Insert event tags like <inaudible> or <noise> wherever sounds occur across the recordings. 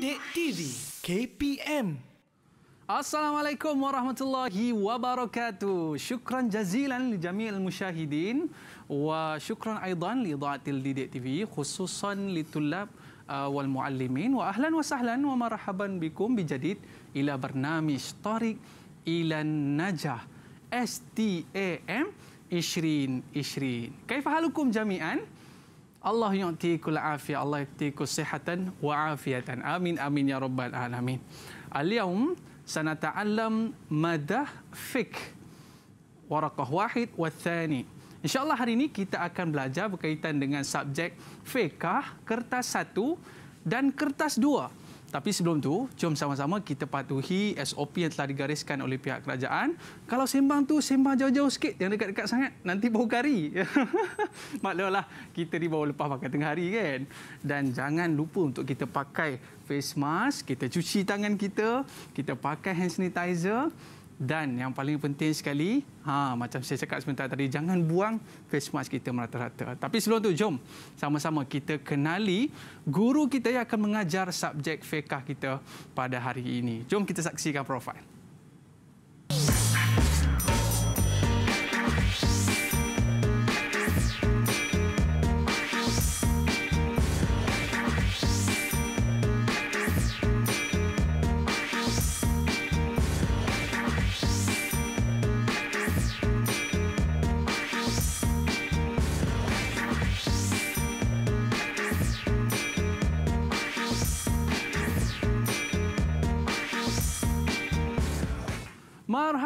Sidik TV KPM Assalamualaikum warahmatullahi wabarakatuh. Syukran jazilan li jami'il musyahidin wa syukran aidan li dha'atil Didik TV khususan li tulab uh, wal muallimin wa ahlan wa sahlan wa marhaban bikum bi jadid ila barnamij Tariq ila Najah STAM 2020. Kaifa halukum jami'an? Allah yu'tikul afiyah, Allah yu'tikul sihatan wa afiyatan. Amin, amin ya rabbal alamin. Al-yawm sanata'allam madah fiqh warakah wahid wa thani. InsyaAllah hari ini kita akan belajar berkaitan dengan subjek fiqh, kertas satu dan kertas dua. Tapi sebelum tu, jom sama-sama kita patuhi SOP yang telah digariskan oleh pihak kerajaan. Kalau sembang tu sembang jauh-jauh sikit, yang dekat-dekat sangat, nanti bau kari. <laughs> Maklumlah, kita di bawah lepas pakai tengah hari kan. Dan jangan lupa untuk kita pakai face mask, kita cuci tangan kita, kita pakai hand sanitizer dan yang paling penting sekali ha macam saya cakap sebentar tadi jangan buang face mask kita merata-rata tapi sebelum tu jom sama-sama kita kenali guru kita yang akan mengajar subjek fiqh kita pada hari ini jom kita saksikan profil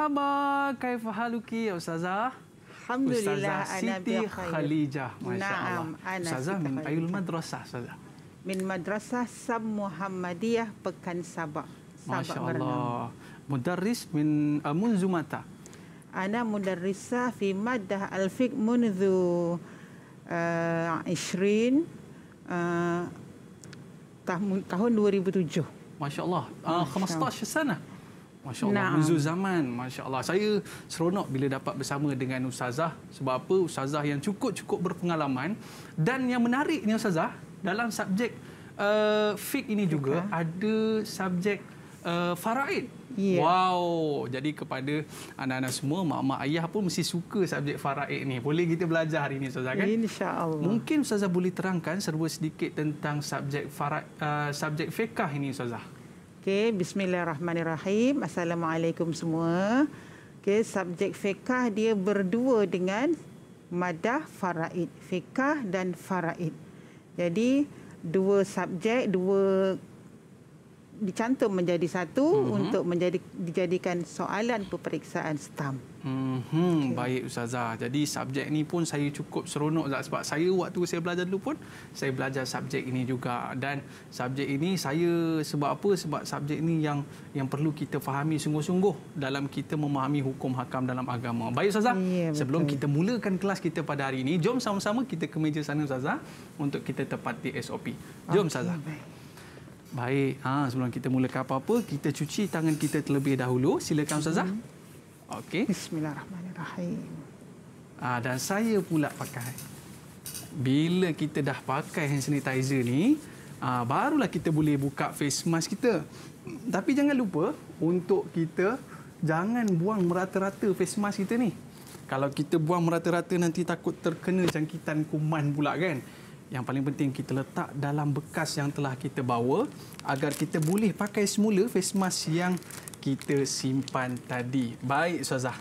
khabar? Kaifa haluki ya ustazah? Alhamdulillah ustazah Siti Khalijah. Masya-Allah. Nah, ustazah min ayul madrasah ustazah. Min madrasah Sam Muhammadiyah Pekan Sabah. Sabah Masya-Allah. Mudarris min Amun eh, Zumata. Ana mudarrisa fi maddah al-fiq munzu uh, 20 uh, tahun 2007. Masya-Allah. Uh, ah, 15 sana. Masya Allah, nah. menzul zaman. Masya Allah. Saya seronok bila dapat bersama dengan Ustazah. Sebab apa? Ustazah yang cukup-cukup berpengalaman. Dan yang menarik ni Ustazah, dalam subjek uh, eh, fik ini juga, Fika. Ha? ada subjek uh, faraid. Yeah. Wow. Jadi kepada anak-anak semua, mak-mak ayah pun mesti suka subjek faraid ni. Boleh kita belajar hari ini Ustazah kan? InsyaAllah. Mungkin Ustazah boleh terangkan serba sedikit tentang subjek, faraid, uh, subjek fiqah ini Ustazah. Okey, bismillahirrahmanirrahim. Assalamualaikum semua. Okey, subjek fiqah dia berdua dengan madah faraid. Fiqah dan faraid. Jadi, dua subjek, dua dicantum menjadi satu uh-huh. untuk menjadi dijadikan soalan peperiksaan STAMP. Hmm, baik ustazah. Jadi subjek ni pun saya cukup seronok Zah, sebab saya waktu saya belajar dulu pun saya belajar subjek ini juga dan subjek ini saya sebab apa? Sebab subjek ini yang yang perlu kita fahami sungguh-sungguh dalam kita memahami hukum hakam dalam agama. Baik ustazah. Ya, sebelum kita mulakan kelas kita pada hari ini, jom sama-sama kita ke meja sana ustazah untuk kita tepati SOP. Jom ustazah. Okay, baik. Ha, sebelum kita mulakan apa-apa, kita cuci tangan kita terlebih dahulu. Silakan ustazah. Hmm. Okey. Bismillahirrahmanirrahim. Ah dan saya pula pakai. Bila kita dah pakai hand sanitizer ni, ah barulah kita boleh buka face mask kita. Tapi jangan lupa untuk kita jangan buang merata-rata face mask kita ni. Kalau kita buang merata-rata nanti takut terkena jangkitan kuman pula kan. Yang paling penting kita letak dalam bekas yang telah kita bawa agar kita boleh pakai semula face mask yang kita simpan tadi. Baik, Suazah.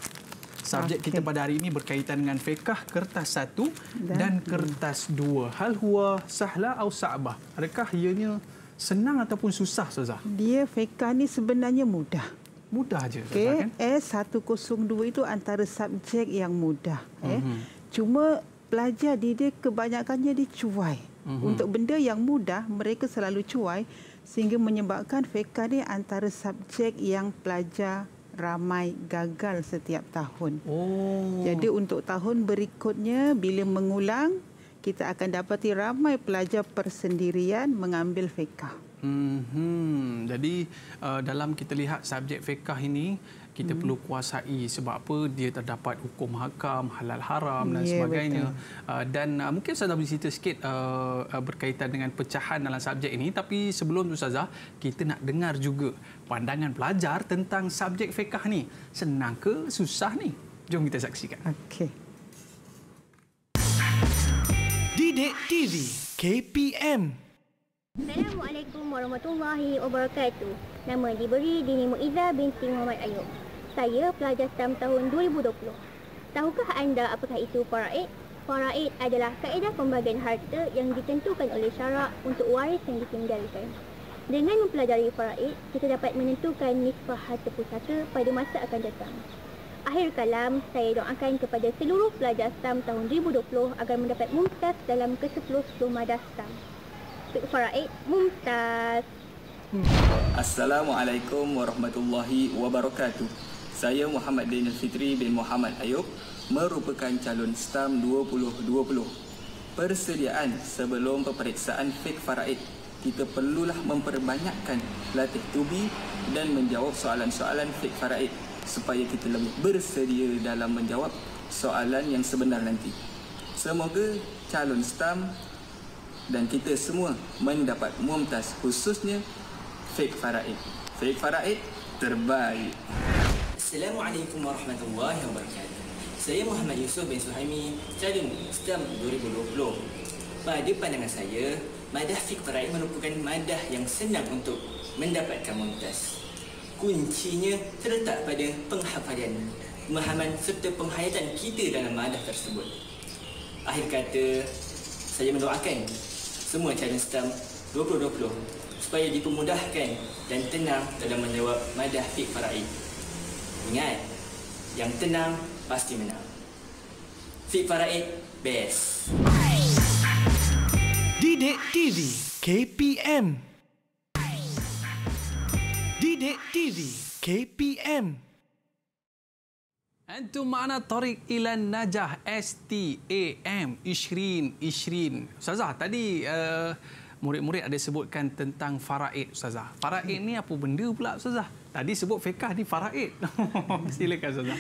Subjek okay. kita pada hari ini berkaitan dengan fekah kertas satu dan, dan kertas hmm. dua. Hal huwa sahla au sa'bah? Adakah ianya senang ataupun susah, Suazah? Dia fekah ni sebenarnya mudah. Mudah je, Suazah okay. kan? S102 itu antara subjek yang mudah. Mm-hmm. Eh. Mhm. Cuma pelajar di dia kebanyakannya dia cuai. Mm-hmm. Untuk benda yang mudah, mereka selalu cuai sehingga menyebabkan FECA ni antara subjek yang pelajar ramai gagal setiap tahun. Oh. Jadi untuk tahun berikutnya bila mengulang kita akan dapati ramai pelajar persendirian mengambil FECA. Hmm, hmm. Jadi uh, dalam kita lihat subjek FECA ini kita hmm. perlu kuasai sebab apa dia terdapat hukum hakam halal haram dan yeah, sebagainya betul. Ah, dan ah, mungkin saya dah bercerita sikit ah, berkaitan dengan pecahan dalam subjek ini tapi sebelum tu Ustazah kita nak dengar juga pandangan pelajar tentang subjek fiqh ni senang ke susah ni jom kita saksikan okey Didik TV KPM Assalamualaikum warahmatullahi wabarakatuh. Nama diberi Dini Mu'izzah binti Muhammad Ayub saya pelajar STEM tahun 2020. Tahukah anda apakah itu faraid? Faraid adalah kaedah pembagian harta yang ditentukan oleh syarak untuk waris yang ditinggalkan. Dengan mempelajari faraid, kita dapat menentukan nisbah harta pusaka pada masa akan datang. Akhir kalam, saya doakan kepada seluruh pelajar STEM tahun 2020 agar mendapat mumtaz dalam ke-10 madah STEM. Tuk Faraid, mumtaz! Hmm. Assalamualaikum warahmatullahi wabarakatuh. Saya Muhammad Daniel Fitri bin Muhammad Ayub merupakan calon STAM 2020. Persediaan sebelum peperiksaan fit faraid, kita perlulah memperbanyakkan latih tubi dan menjawab soalan-soalan fit faraid supaya kita lebih bersedia dalam menjawab soalan yang sebenar nanti. Semoga calon STAM dan kita semua mendapat mumtaz khususnya fake faraid. Fake faraid terbaik. Assalamualaikum warahmatullahi wabarakatuh. Saya Muhammad Yusof bin Suhaimi, calon STEM 2020. Pada pandangan saya, madah fikrai merupakan madah yang senang untuk mendapatkan montas. Kuncinya terletak pada penghafalan, pemahaman serta penghayatan kita dalam madah tersebut. Akhir kata, saya mendoakan semua calon STEM 2020 supaya dipermudahkan dan tenang dalam menjawab madah fikrai. Terima Ingat, yang tenang pasti menang. Fit Faraid, best. Didik TV, KPM. Didik TV, KPM. Antu mana tarik Ilan najah STAM Ishrin Ishrin. Ustazah tadi uh, murid-murid ada sebutkan tentang faraid ustazah. Faraid hmm. ni apa benda pula ustazah? Tadi sebut fiqah ni faraid. <laughs> Silakan Ustazah.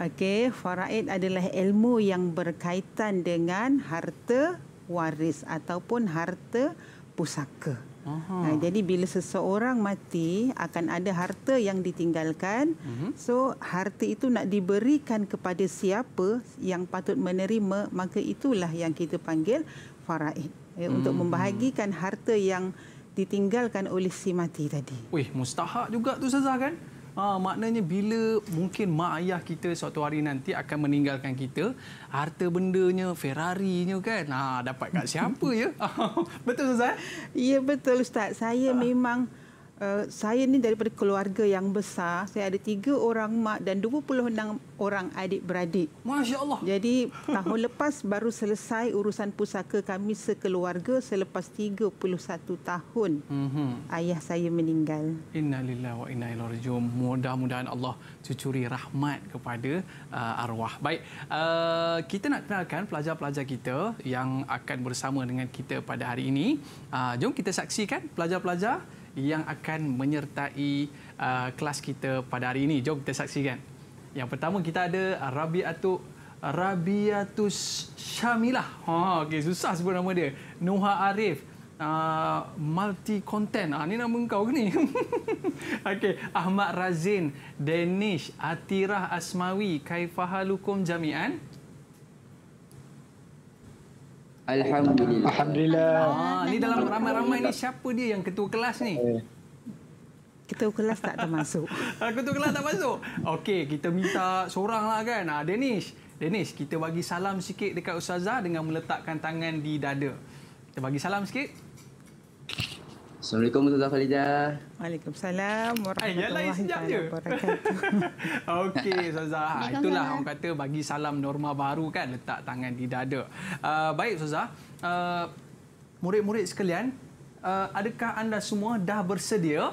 Okey, faraid adalah ilmu yang berkaitan dengan harta waris ataupun harta pusaka. Ha, jadi bila seseorang mati akan ada harta yang ditinggalkan. Uh-huh. So harta itu nak diberikan kepada siapa yang patut menerima maka itulah yang kita panggil faraid. Ya, hmm. Untuk mhm. membahagikan harta yang ditinggalkan oleh si mati tadi. Wih, mustahak juga tu Ustazah kan? Ha, maknanya bila mungkin mak ayah kita suatu hari nanti akan meninggalkan kita, harta bendanya, Ferrari-nya kan, ha, dapat kat siapa ya? <laughs> betul Ustaz? Ya, betul Ustaz. Saya ha. memang... Eh, saya ni daripada keluarga yang besar. Saya ada tiga orang mak dan 26 orang adik-beradik. Masya Allah. Jadi tahun lepas baru selesai urusan pusaka kami sekeluarga selepas 31 tahun mm-hmm. ayah saya meninggal. Innalillah wa inna ilaihi rajiun. Mudah-mudahan Allah cucuri rahmat kepada uh, arwah. Baik, uh, kita nak kenalkan pelajar-pelajar kita yang akan bersama dengan kita pada hari ini. Uh, jom kita saksikan pelajar-pelajar yang akan menyertai uh, kelas kita pada hari ini. Jom kita saksikan. Yang pertama kita ada Rabi Atuk Rabiatus Syamilah. Ha, okay, susah sebut nama dia. Nuha Arif. Uh, multi content. Ah, ni nama kau ke ni? <laughs> okay. Ahmad Razin, Danish, Atirah Asmawi, Kaifahalukum Jami'an. Alhamdulillah. Alhamdulillah. Ha, ni dalam ramai-ramai ni siapa dia yang ketua kelas ni? Eh. Ketua kelas tak termasuk. <laughs> ketua kelas tak masuk. Okey, kita minta seoranglah kan. Ah, Danish. Danish, kita bagi salam sikit dekat ustazah dengan meletakkan tangan di dada. Kita bagi salam sikit. Assalamualaikum Ustazah Khalidah. Waalaikumsalam ah, warahmatullahi wabarakatuh. <laughs> <laughs> Okey Ustazah, ah, itulah orang kata bagi salam norma baru kan letak tangan di dada. Uh, baik Ustazah, uh, murid-murid sekalian, uh, adakah anda semua dah bersedia?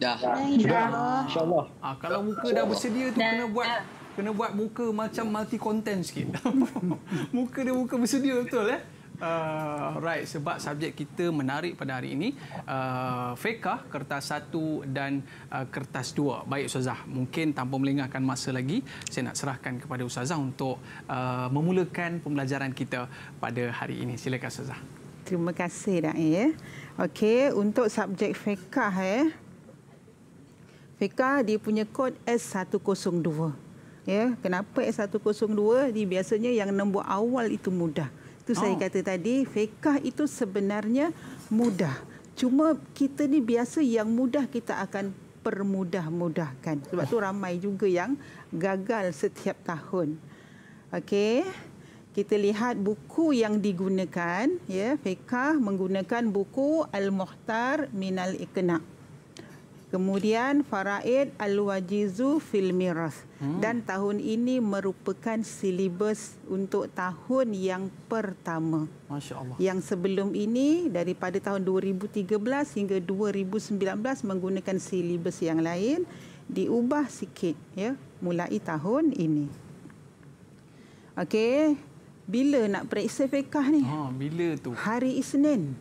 Dah. Dah. Insya-Allah. Ah, kalau muka dah bersedia tu kena buat kena buat muka macam multi content sikit. <laughs> muka dia muka bersedia betul eh? Ah. Alright, uh, sebab subjek kita menarik pada hari ini uh, ah, Feka, kertas satu dan uh, kertas dua Baik Ustazah, mungkin tanpa melengahkan masa lagi Saya nak serahkan kepada Ustazah untuk uh, memulakan pembelajaran kita pada hari ini Silakan Ustazah Terima kasih Da'i ya. Okay untuk subjek Feka eh. Ya. Feka dia punya kod S102 Ya, kenapa S102 ni biasanya yang nombor awal itu mudah itu oh. saya kata tadi fiqah itu sebenarnya mudah cuma kita ni biasa yang mudah kita akan permudah-mudahkan sebab tu ramai juga yang gagal setiap tahun okey kita lihat buku yang digunakan ya fiqah menggunakan buku al-muhtar minal iqna kemudian faraid al-wajizu fil mirath Hmm. dan tahun ini merupakan silibus untuk tahun yang pertama. Masya Allah. Yang sebelum ini daripada tahun 2013 hingga 2019 menggunakan silibus yang lain diubah sikit ya mulai tahun ini. Okey, bila nak periksa fiqh ni? Ha, bila tu? Hari Isnin.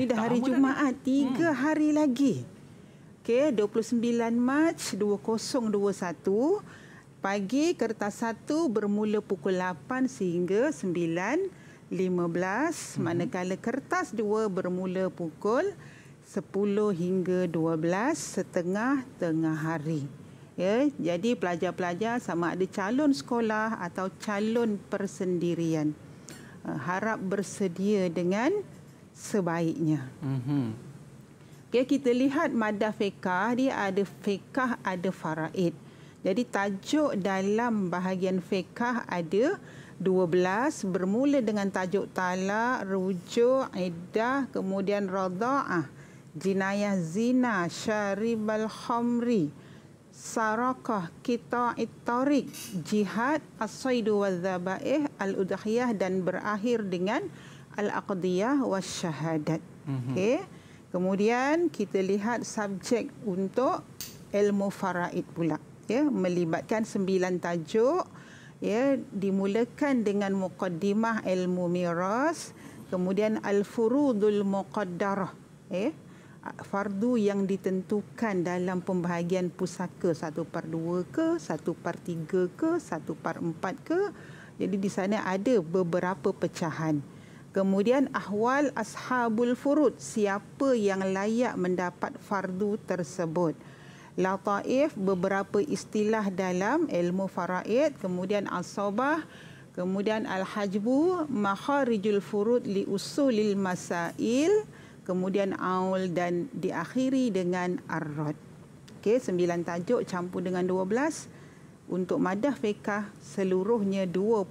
Ni dah eh, hari Jumaat, tiga hmm. hari lagi. Okey, 29 Mac 2021 pagi kertas satu bermula pukul 8 sehingga 9 15 mm-hmm. manakala kertas dua bermula pukul 10 hingga 12 setengah tengah hari. Ya, jadi pelajar-pelajar sama ada calon sekolah atau calon persendirian eh, harap bersedia dengan sebaiknya. Mm-hmm. Okay, kita lihat madah fiqah, dia ada fiqah, ada faraid. Jadi tajuk dalam bahagian fiqah ada 12 bermula dengan tajuk talak, rujuk, iddah, kemudian radha'ah, jinayah zina, syaribal khomri, sarakah, kita tariq, jihad, as-saidu wadzaba'ih, al-udhiyah dan berakhir dengan al-aqdiyah wasyahadat. Mhm. Okay, Kemudian kita lihat subjek untuk ilmu faraid pula ya melibatkan sembilan tajuk ya dimulakan dengan muqaddimah ilmu miras kemudian al furudul muqaddarah ya fardu yang ditentukan dalam pembahagian pusaka satu per dua ke satu per tiga ke satu per empat ke jadi di sana ada beberapa pecahan kemudian ahwal ashabul furud siapa yang layak mendapat fardu tersebut lataif beberapa istilah dalam ilmu faraid kemudian asabah kemudian al-hajbu makharijul furud li usulil masail kemudian aul dan diakhiri dengan arrod okey sembilan tajuk campur dengan 12 untuk madah fiqh seluruhnya 21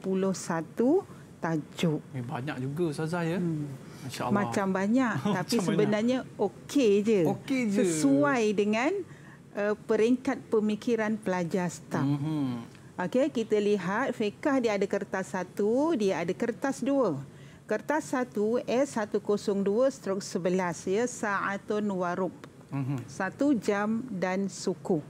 tajuk eh, banyak juga ustazah ya hmm. Macam banyak <laughs> tapi Macam sebenarnya okey je. Okay je. Sesuai dengan uh, peringkat pemikiran pelajar staf. Mm -hmm. Okey, kita lihat fiqh dia ada kertas satu, dia ada kertas dua. Kertas satu S102 stroke 11 ya, sa'atun warub. Mm -hmm. Satu jam dan suku.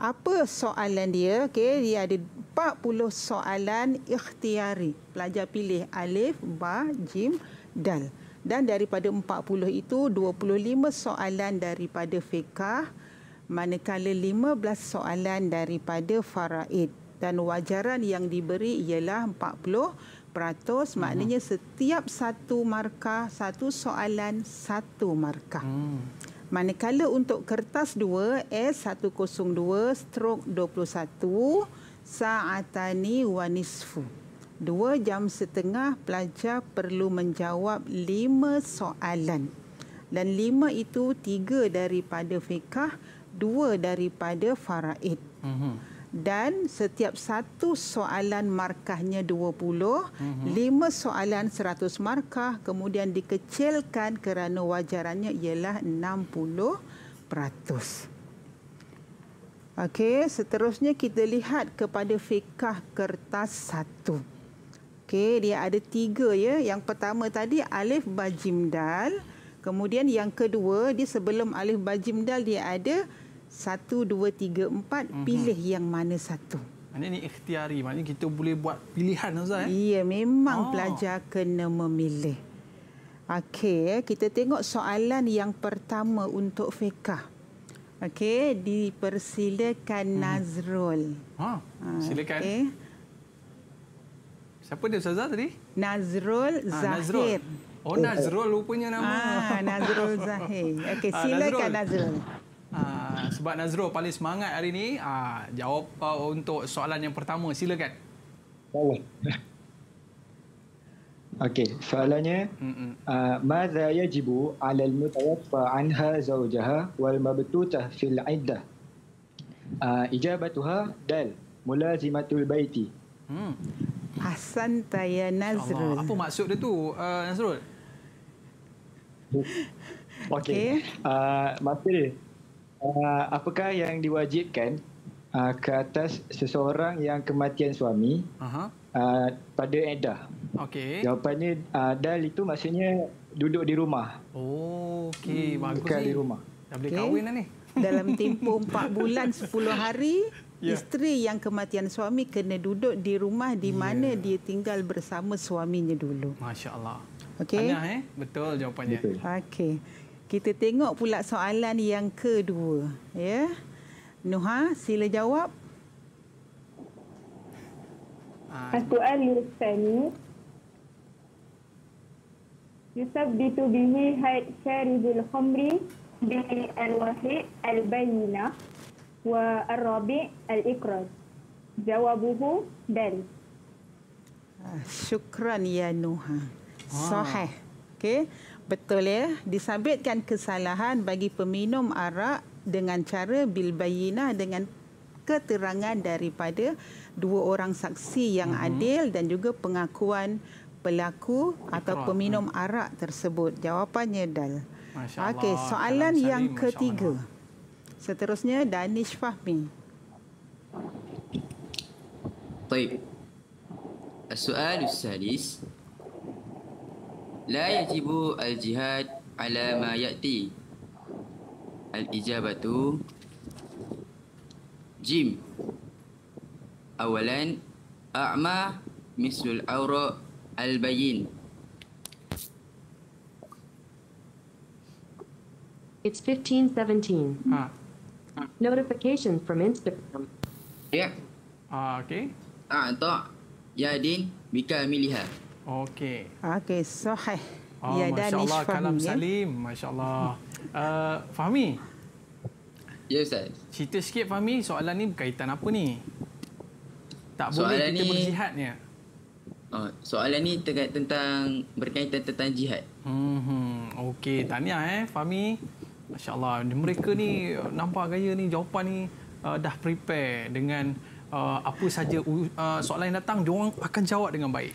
Apa soalan dia? Okey, dia ada 40 soalan ikhtiari. Pelajar pilih alif, ba, jim, dal. Dan daripada 40 itu, 25 soalan daripada fiqah manakala 15 soalan daripada faraid dan wajaran yang diberi ialah 40 peratus maknanya hmm. setiap satu markah satu soalan satu markah. Hmm. Manakala untuk kertas 2 S102 stroke 21 saatani wanisfu. Dua jam setengah pelajar perlu menjawab lima soalan. Dan lima itu tiga daripada fiqah, dua daripada faraid. Mm -hmm. Dan setiap satu soalan markahnya 20, mhm. lima mm -hmm. soalan 100 markah, kemudian dikecilkan kerana wajarannya ialah 60 peratus. Okey, seterusnya kita lihat kepada fikah kertas satu. Okey, dia ada tiga ya. Yang pertama tadi alif bajimdal. Kemudian yang kedua, dia sebelum alif bajimdal dia ada satu, dua, tiga, empat, mm -hmm. pilih yang mana satu. Mana ni ikhtiari, maknanya kita boleh buat pilihan Azhar. Eh? Ya, memang oh. pelajar kena memilih. Okey, eh, kita tengok soalan yang pertama untuk fiqah. Okey, dipersilakan hmm. Nazrul. Ha, silakan. Okay. Siapa dia Ustazah tadi? Nazrul ha, Zahir. Nazrul. Oh, Nazrul rupanya nama. Ha, Nazrul <laughs> Zahir. Okey, silakan ha, Nazrul. Nazrul. Ah, sebab Nazro paling semangat hari ini uh, ah, jawab ah, untuk soalan yang pertama silakan oh. Okey, soalannya madza yajibu 'ala al-mutawaffa 'anha zawjaha wal mabtutah fil 'iddah? Uh, ijabatuha dal mulazimatul baiti. Hmm. Hasan ya Nazrul. Apa maksud dia tu uh, Nazrul? Okey. Okay. Uh, maksud dia Ah, apakah yang diwajibkan uh, ke atas seseorang yang kematian suami uh uh, pada edah? Okey. Jawapannya uh, dal itu maksudnya duduk di rumah. Oh, okey. Hmm, bagus bukan di rumah. Dah boleh okay. kahwin dah ni. <laughs> Dalam tempoh 4 bulan 10 hari, yeah. isteri yang kematian suami kena duduk di rumah di ya. mana yeah. dia tinggal bersama suaminya dulu. Masya-Allah. Okey. Eh? Betul jawapannya. Okey. Kita tengok pula soalan yang kedua. Ya. Nuha, sila jawab. Ah. Soalan lisan ni. Yusuf ditu bihi haid syaribul khumri bi al-wahid al-bayina wa al-rabi' al-ikraj. Jawabuhu dan. Ah, syukran ya Nuha. Ah. Sahih. Okey. Betul ya. Disabitkan kesalahan bagi peminum arak dengan cara bilbayina dengan keterangan daripada dua orang saksi yang hmm. adil dan juga pengakuan pelaku atau Ikrar. peminum hmm. arak tersebut. Jawapannya Dal. Okey, soalan Salim, yang ketiga. Seterusnya Danish Fahmi. Baik. Soal usalis. La yajibu al-jihad ala ma ya'ti. Al-ijabatu jim. Awalan a'ma mislul awra al-bayin. It's 1517. Hmm. Ah. Notification from Instagram. Ya. Yeah. Ah, okay. Ah, tak. Yadin bikamiliha. Okay. Okey. Okey, sahih. Oh, ya dan Masya Allah, Kalam ya? Salim. Masya Allah. Uh, Fahmi. Ya, Ustaz. Cerita sikit, Fahmi. Soalan ni berkaitan apa ni? Tak soalan boleh kita berjihad ni. Oh, soalan ni terkait tentang berkaitan tentang jihad. Hmm, Okey, tahniah eh, Fahmi. Masya Allah, mereka ni nampak gaya ni, jawapan ni uh, dah prepare dengan uh, apa saja uh, soalan yang datang, diorang akan jawab dengan baik.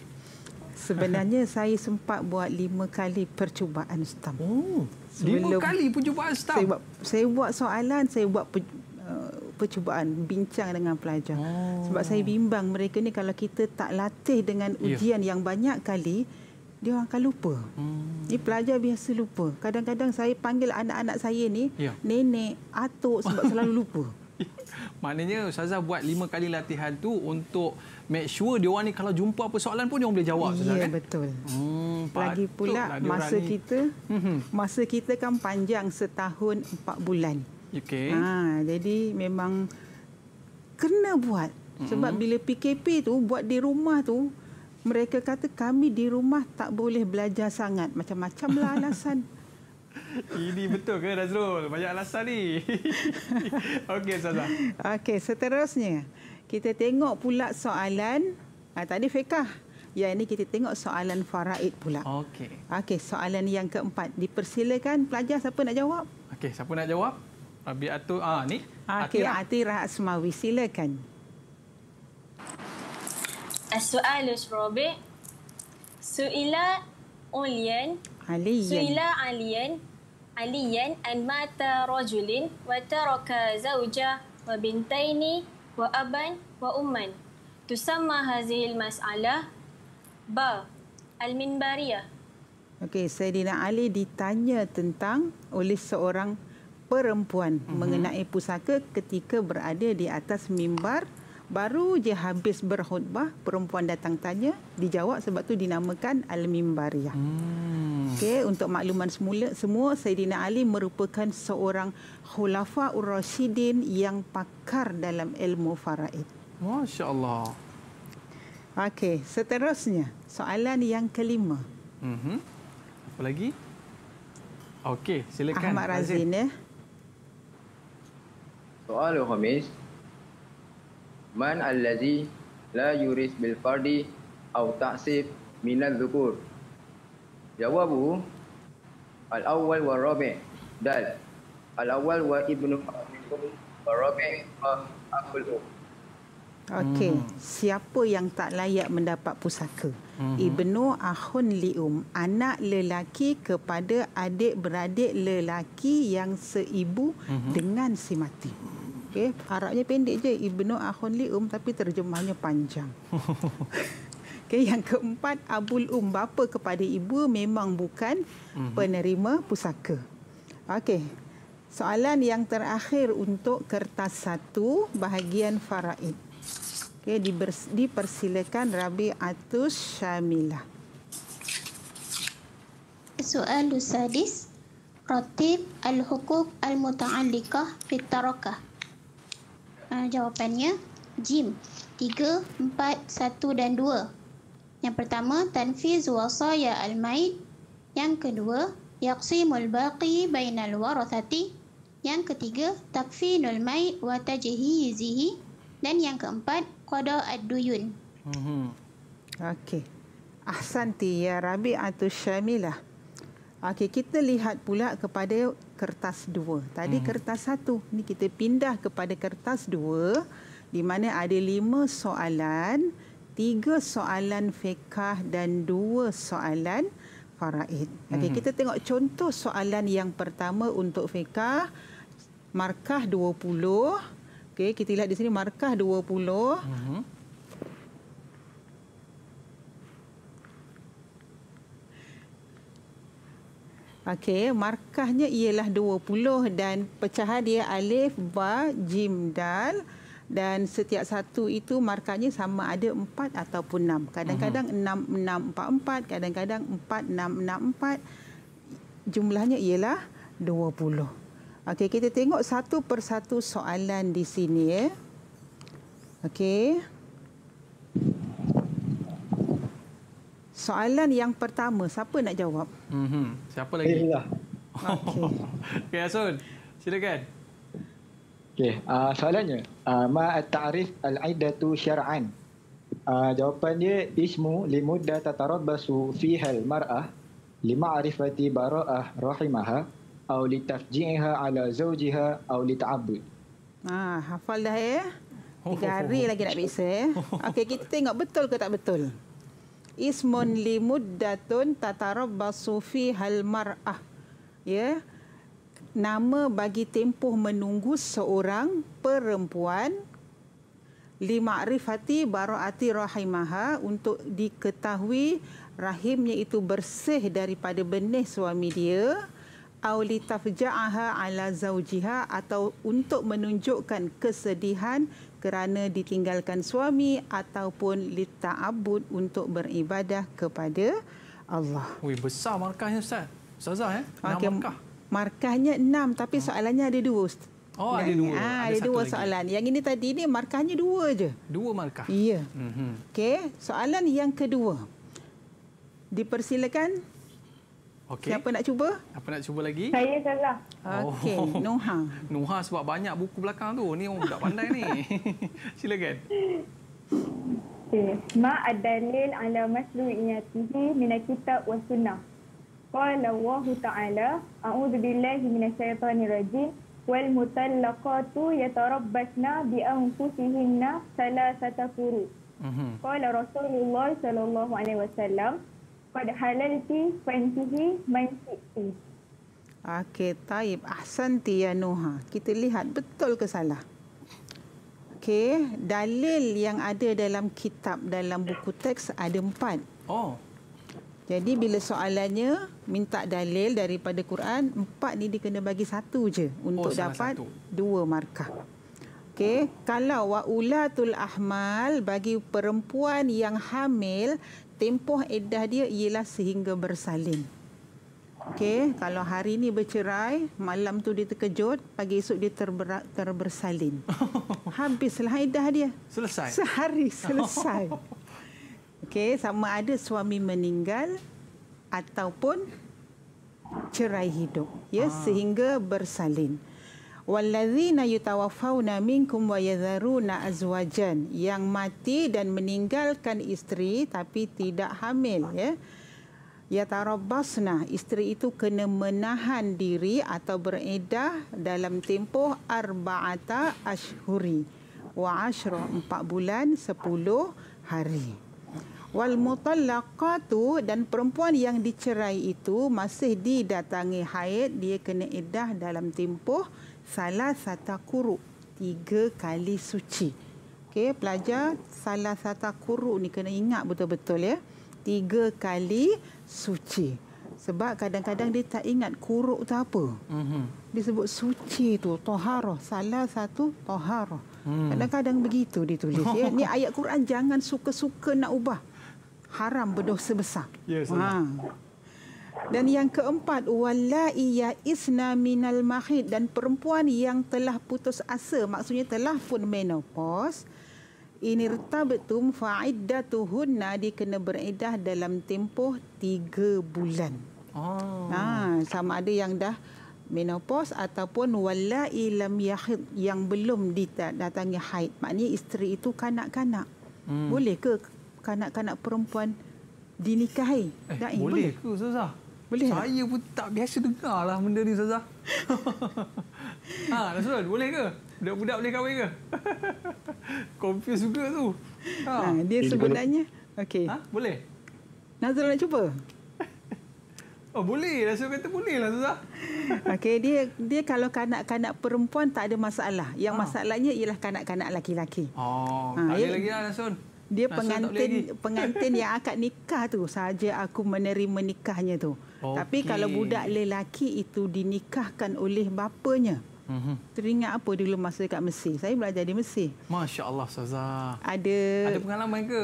Sebenarnya <laughs> saya sempat buat lima kali percubaan stamp. Oh, lima kali percubaan stamp? Saya buat, saya buat soalan, saya buat per, uh, eh, percubaan, bincang dengan pelajar. Oh. Sebab saya bimbang mereka ni kalau kita tak latih dengan ya. ujian yeah. yang banyak kali, dia orang akan lupa. Hmm. Ini pelajar biasa lupa. Kadang-kadang saya panggil anak-anak saya ni, yeah. nenek, atuk sebab selalu lupa. <laughs> Maknanya Ustazah buat lima kali latihan tu untuk make sure dia orang ni kalau jumpa apa soalan pun dia orang boleh jawab Ya yeah, kan? betul. Hmm, Lagi pula lah masa ni. kita mhm. masa kita kan panjang setahun empat bulan. Okey. Ha jadi memang kena buat sebab hmm. bila PKP tu buat di rumah tu mereka kata kami di rumah tak boleh belajar sangat macam-macam lah <laughs> alasan. Ini betul ke Nazrul? Banyak alasan ni. <laughs> Okey, Ustazah. Okey, seterusnya kita tengok pula soalan uh, ah, tadi fiqah Ya ini kita tengok soalan faraid pula. Okey. Okey, soalan yang keempat dipersilakan pelajar siapa nak jawab? Okey, siapa nak jawab? Abi Atu ah ni. Ah, okey, Ati Rahasmawi silakan. Soal Robi. Suila Olien. Aliyan. Suila Aliyan. Aliyan an mata rajulin wa taraka zawja wa bintaini wa aban wa umman. Tusamma hazihil mas'alah ba al-minbariyah. Okey, Sayyidina Ali ditanya tentang oleh seorang perempuan mm-hmm. mengenai pusaka ketika berada di atas mimbar Baru je habis berkhutbah, perempuan datang tanya, dijawab sebab tu dinamakan Al-Mimbariyah. Hmm. Okay, untuk makluman semula, semua Sayyidina Ali merupakan seorang khulafa'ur Rashidin yang pakar dalam ilmu faraid. Masya Allah. Okay, seterusnya, soalan yang kelima. Mm-hmm. Apa lagi? Okay, silakan. Ahmad Razin, Razin. ya. Soal, Hamish man allazi la yuris bil fardi au ta'sif min al-dhukur jawabu al-awwal wa rabi dal al-awwal wa ibnu wa rabi aqul um. Okey, hmm. siapa yang tak layak mendapat pusaka? Hmm. Ibnu Ahun Lium, anak lelaki kepada adik-beradik lelaki yang seibu hmm. dengan si mati. Okey, Arabnya pendek je Ibnu Akhun Li'um tapi terjemahnya panjang. <laughs> Okey, yang keempat Abul Um bapa kepada ibu memang bukan mhm. penerima pusaka. Okey. Soalan yang terakhir untuk kertas satu bahagian faraid. Okey, dipersilakan Rabi Atus Syamilah. Soalan sadis. Ratib al-hukuk al mutaalikah fit-tarakah uh, jawapannya Jim 3, 4, 1 dan 2 Yang pertama Tanfiz wasaya almaid Yang kedua Yaqsimul baqi bainal warathati Yang ketiga Takfinul maid wa tajihizihi Dan yang keempat Qada ad-duyun mm-hmm. Okey Ahsanti ya Rabi'atul Syamilah Okey, kita lihat pula kepada kertas dua. Tadi hmm. kertas satu. Ini kita pindah kepada kertas dua. Di mana ada lima soalan. Tiga soalan fiqah dan dua soalan faraid. Okay, hmm. Kita tengok contoh soalan yang pertama untuk fiqah. Markah dua puluh. Okay, kita lihat di sini markah 20. Hmm. Okey, markahnya ialah 20 dan pecahan dia alif, ba, jim, dal. Dan setiap satu itu markahnya sama ada 4 ataupun 6. Kadang-kadang 6 mhm. 4 kadang-kadang 4-6-6-4. Jumlahnya ialah 20. Okey, kita tengok satu persatu soalan di sini. Ya. Okey soalan yang pertama siapa nak jawab? Mm-hmm. Siapa lagi? <laughs> Okay. okay Asun, silakan. Okay, uh, ah, soalannya, uh, ma ta'rif al-aidatu syaraan. Uh, ah, jawapan dia ismu limudda tatarabbasu fiha al-mar'ah arifati bara'ah rahimaha atau litafji'iha ala zawjiha atau lit'abud. Ah, ha, hafal dah ya. Tiga hari lagi nak biasa <laughs> ya. Eh? Okey, kita tengok betul ke tak betul ismun limuddatun tatarabbasu fi hal mar'ah ya nama bagi tempoh menunggu seorang perempuan li ma'rifati bara'ati rahimaha untuk diketahui rahimnya itu bersih daripada benih suami dia awli tafja'aha ala zaujiha atau untuk menunjukkan kesedihan kerana ditinggalkan suami ataupun lita'abud untuk beribadah kepada Allah. Wih, besar markahnya Ustaz. Ustazah, eh? enam okay. markah. Markahnya enam tapi soalannya ada dua. Oh, ada dua. Ha, ada, ada dua soalan. Lagi. Yang ini tadi ini markahnya dua je. Dua markah? Ya. Mm -hmm. Okey, soalan yang kedua. Dipersilakan Okay. Siapa nak cuba? Apa nak cuba lagi? Saya salah. Okey, oh. <laughs> Noha. Noha sebab banyak buku belakang tu. Ni orang budak pandai ni. <laughs> Silakan. Okay. Ma adalil ala maslu inyatihi minakitab wa sunnah. Qala Allah Ta'ala, A'udhu billahi minasyaitanir rajim. Wal mutallaqatu yatarabbasna bi'angkusihinna salasata furu. Mhm. Qala Rasulullah Sallallahu Alaihi Wasallam, pada halal ti fantihi mansiti. Okey, taib ahsanti ya Nuha. Kita lihat betul ke salah. Okey, dalil yang ada dalam kitab dalam buku teks ada empat. Oh. Jadi bila soalannya minta dalil daripada Quran, empat ni dia kena bagi satu je untuk oh, dapat satu. dua markah. Okey, kalau waulatul ahmal bagi perempuan yang hamil tempoh edah dia ialah sehingga bersalin. Okey, kalau hari ni bercerai, malam tu dia terkejut, pagi esok dia terber, terbersalin. <laughs> Habislah edah dia. Selesai. Sehari <laughs> selesai. Okey, sama ada suami meninggal ataupun cerai hidup. Ya, ah. sehingga bersalin. Walladzina yutawafawna minkum wa yadharuna azwajan. Yang mati dan meninggalkan isteri tapi tidak hamil. Ya. Ya tarabbasna, isteri itu kena menahan diri atau beredah dalam tempoh arba'ata ashhuri wa ashra empat bulan sepuluh hari. Wal mutallaqatu dan perempuan yang dicerai itu masih didatangi haid dia kena edah dalam tempoh salah sata kuruk tiga kali suci. Okey, pelajar salah sata kuruk ni kena ingat betul-betul ya. Tiga kali suci. Sebab kadang-kadang dia tak ingat kuruk tu apa. Mhm. Dia sebut suci tu, toharoh. Salah satu, toharoh. Hmm. Kadang-kadang begitu dia tulis. Ya. ni ayat Quran jangan suka-suka nak ubah. Haram berdosa besar. yes, ha. Dan yang keempat, walai ya'isna al mahid dan perempuan yang telah putus asa, maksudnya telah pun menopause. Ini retabetum fa'iddatuhunna kena beredah dalam tempoh tiga bulan. Oh. Ha, sama ada yang dah menopause ataupun walai lam yahid yang belum datangi haid. Maknanya isteri itu kanak-kanak. Hmm. Boleh ke kanak-kanak perempuan dinikahi? Eh, boleh, boleh ke? Susah. Boleh saya tak? pun tak biasa dengar lah benda ni, Zazah. <laughs> ha, Nasrul, boleh ke? Budak-budak boleh kahwin ke? <laughs> Confuse juga tu. Ha. Ha, dia sebenarnya... Okay. Ha, boleh? Nazrul nak cuba? <laughs> Oh boleh, Nasrul kata boleh lah Zazah. Okey, dia dia kalau kanak-kanak perempuan tak ada masalah. Yang ha. masalahnya ialah kanak-kanak laki-laki. Oh, ha, tak ada lagi lah Nasrul dia pengantin <laughs> pengantin yang akan nikah tu saja aku menerima nikahnya tu. Okay. Tapi kalau budak lelaki itu dinikahkan oleh bapanya. Mm-hmm. Teringat apa dulu masa dekat Mesir? Saya belajar di Mesir. Masya-Allah Ustazah. Ada Ada pengalaman ke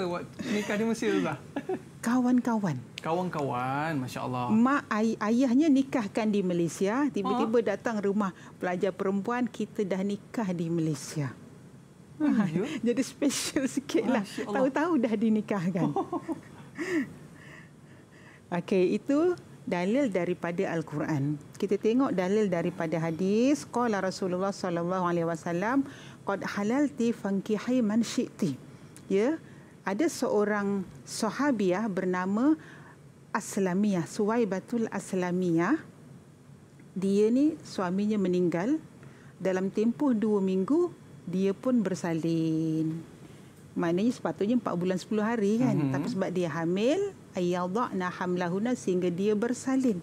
nikah di Mesir Ustazah? <laughs> Kawan-kawan. Kawan-kawan, masya-Allah. Mak ay- ayahnya nikahkan di Malaysia, tiba-tiba ha? datang rumah pelajar perempuan kita dah nikah di Malaysia. Ya. jadi special sikit lah. Tahu-tahu dah dinikahkan. <laughs> Okey, itu dalil daripada Al-Quran. Kita tengok dalil daripada hadis. Qala Rasulullah sallallahu alaihi wasallam, "Qad halalti fankihai man syi'ti." Ya. Ada seorang sahabiah bernama Aslamiyah, Suwaibatul Aslamiah. Dia ni suaminya meninggal dalam tempoh dua minggu dia pun bersalin. Maknanya sepatutnya empat bulan sepuluh hari kan. Mm-hmm. Tapi sebab dia hamil, ayyadna hamlahuna sehingga dia bersalin.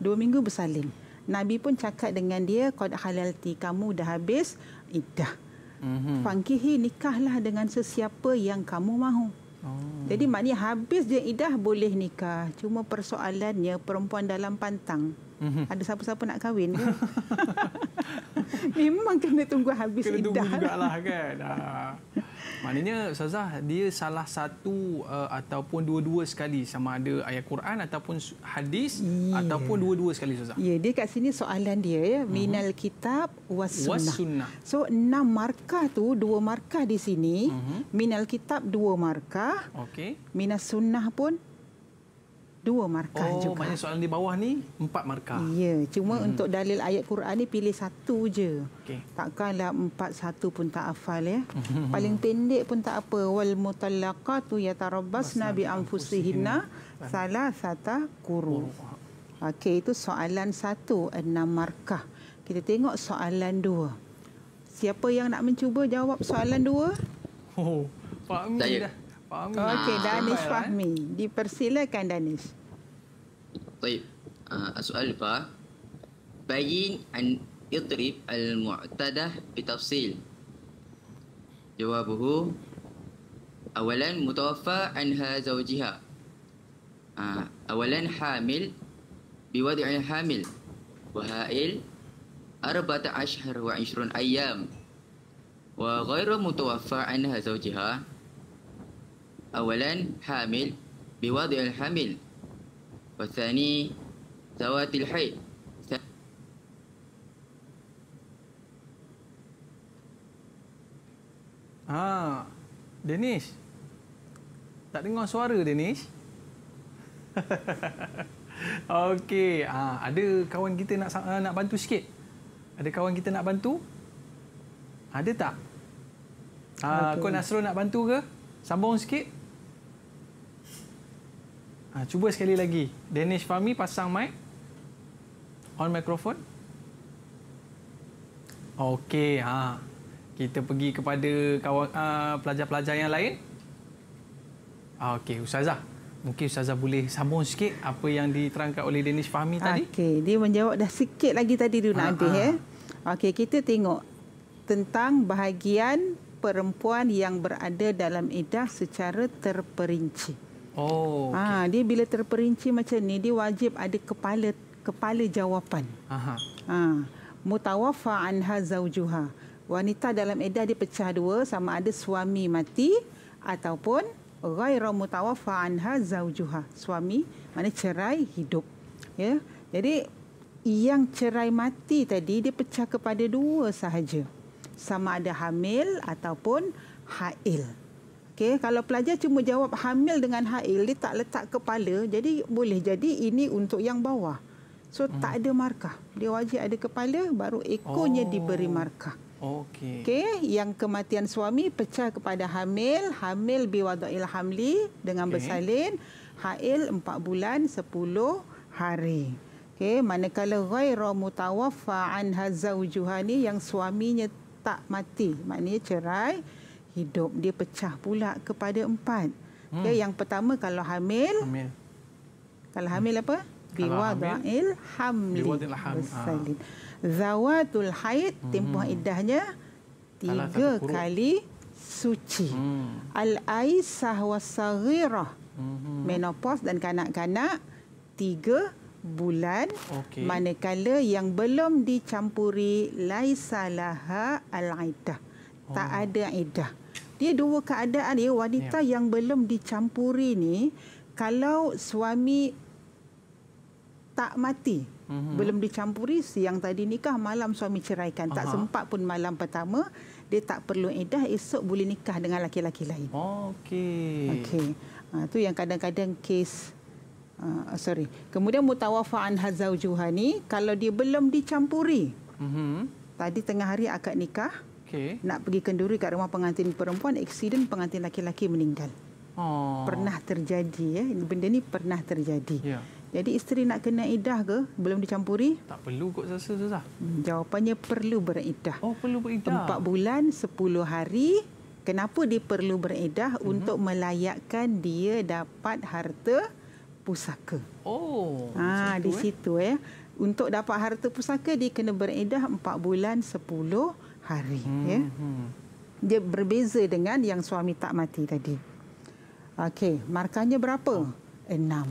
Dua minggu bersalin. Nabi pun cakap dengan dia, qad halalti, kamu dah habis iddah. Mm-hmm. Fangkihi nikahlah dengan sesiapa yang kamu mahu. Oh. Jadi maknanya habis je idah boleh nikah. Cuma persoalannya perempuan dalam pantang hmm ada siapa-siapa nak kahwin ke? <laughs> Memang kena tunggu habis kena iddah. Kena tunggu jugalah kan. Ah. Maknanya Ustazah, dia salah satu uh, ataupun dua-dua sekali sama ada ayat Quran ataupun hadis yeah. ataupun dua-dua sekali Ustazah. Ya, yeah, dia kat sini soalan dia ya, mm-hmm. minal kitab was sunnah. was sunnah. So enam markah tu, dua markah di sini, mm-hmm. minal kitab dua markah. Okey. Minas sunnah pun dua markah oh, juga. Oh, maknanya soalan di bawah ni empat markah. Ya, cuma hmm. untuk dalil ayat Quran ni pilih satu je. Okay. Takkanlah empat satu pun tak hafal ya. Hmm. Paling pendek pun tak apa. Wal mutallaqatu yatarabbasna bi anfusihinna salasata quru. Okey, itu soalan satu enam markah. Kita tengok soalan dua. Siapa yang nak mencuba jawab soalan dua? Oh, Pak Amin dah. Fahmi. Okey, ah, Danish Sampai, Fahmi. Eh. Dipersilakan Danish. Baik. Uh, soal apa? Bayin an idrib al-mu'tadah bitafsil. Jawabuhu awalan mutawaffa anha zawjiha. Uh, awalan hamil biwadi'i hamil wa ha'il arba'ata ashhar wa 20 ayyam. Wa ghairu mutawaffa anha zawjiha. أولا حامل بوضع الحمل والثاني ذوات الحيض Ha, Danish. Tak dengar suara Danish? <laughs> Okey, ha, ada kawan kita nak ha, nak bantu sikit. Ada kawan kita nak bantu? Ada tak? Ha, Kau Nasrul nak bantu ke? Sambung sikit. Ha, cuba sekali lagi. Danish Fahmi pasang mic. On microphone. Okey. Ha. Kita pergi kepada ha, pelajar-pelajar uh, yang lain. Ha, okey, Ustazah. Mungkin Ustazah boleh sambung sikit apa yang diterangkan oleh Danish Fahmi tadi. Okey, dia menjawab dah sikit lagi tadi dulu ha, nanti. Ha. Eh. Okey, kita tengok tentang bahagian perempuan yang berada dalam idah secara terperinci. Oh. Ah, okay. Ha, dia bila terperinci macam ni, dia wajib ada kepala kepala jawapan. Aha. Ha, mutawaffa anha zaujuha. Wanita dalam edah dia pecah dua sama ada suami mati ataupun ghaira mutawaffa anha zaujuha. Suami mana cerai hidup. Ya. Jadi yang cerai mati tadi dia pecah kepada dua sahaja. Sama ada hamil ataupun ha'il. Okay, kalau pelajar cuma jawab hamil dengan hail dia tak letak kepala, jadi boleh jadi ini untuk yang bawah. So hmm. tak ada markah. Dia wajib ada kepala baru ekornya oh. diberi markah. Okay, Okey, yang kematian suami pecah kepada hamil, hamil biwada'il hamli dengan okay. bersalin, hail 4 bulan 10 hari. Okey, manakala ghaira mutawaffa an hazaujuhani yang suaminya tak mati, maknanya cerai. Okay hidup dia pecah pula kepada empat. Hmm. Okay, yang pertama kalau hamil, hamil. kalau hamil apa? Biwadail hamil, Biwadail ah. Zawatul haid hmm. tempoh idahnya tiga kali suci. Hmm. al Aisyah wasagirah hmm. menopos dan kanak-kanak tiga bulan okay. manakala yang belum dicampuri laisalaha al-aidah. Oh. Tak ada iddah. Dia dua keadaan ya wanita ya. yang belum dicampuri ni kalau suami tak mati mm belum dicampuri siang tadi nikah malam suami ceraikan Aha. tak sempat pun malam pertama dia tak perlu edah esok boleh nikah dengan laki-laki lain. Okey. Okey. Ha, tu yang kadang-kadang kes uh, sorry. Kemudian mutawafa'an hazaujuhani kalau dia belum dicampuri. mm Tadi tengah hari akad nikah Okey. Nak pergi kenduri kat rumah pengantin perempuan, eksiden pengantin laki-laki meninggal. Oh. Pernah terjadi ya. Benda ni pernah terjadi. Ya. Yeah. Jadi isteri nak kena idah ke belum dicampuri? Tak perlu kot rasa susah. Hmm, jawapannya perlu beridah. Oh, perlu beridah. Empat bulan, sepuluh hari. Kenapa dia perlu beridah? Mm-hmm. Untuk melayakkan dia dapat harta pusaka. Oh, ha, di situ. Eh? Di situ eh. ya. Untuk dapat harta pusaka, dia kena beridah 4 bulan 10 hari. Hmm. Ya. Mm-hmm. Dia berbeza dengan yang suami tak mati tadi. Okey, markahnya berapa? Oh. Enam.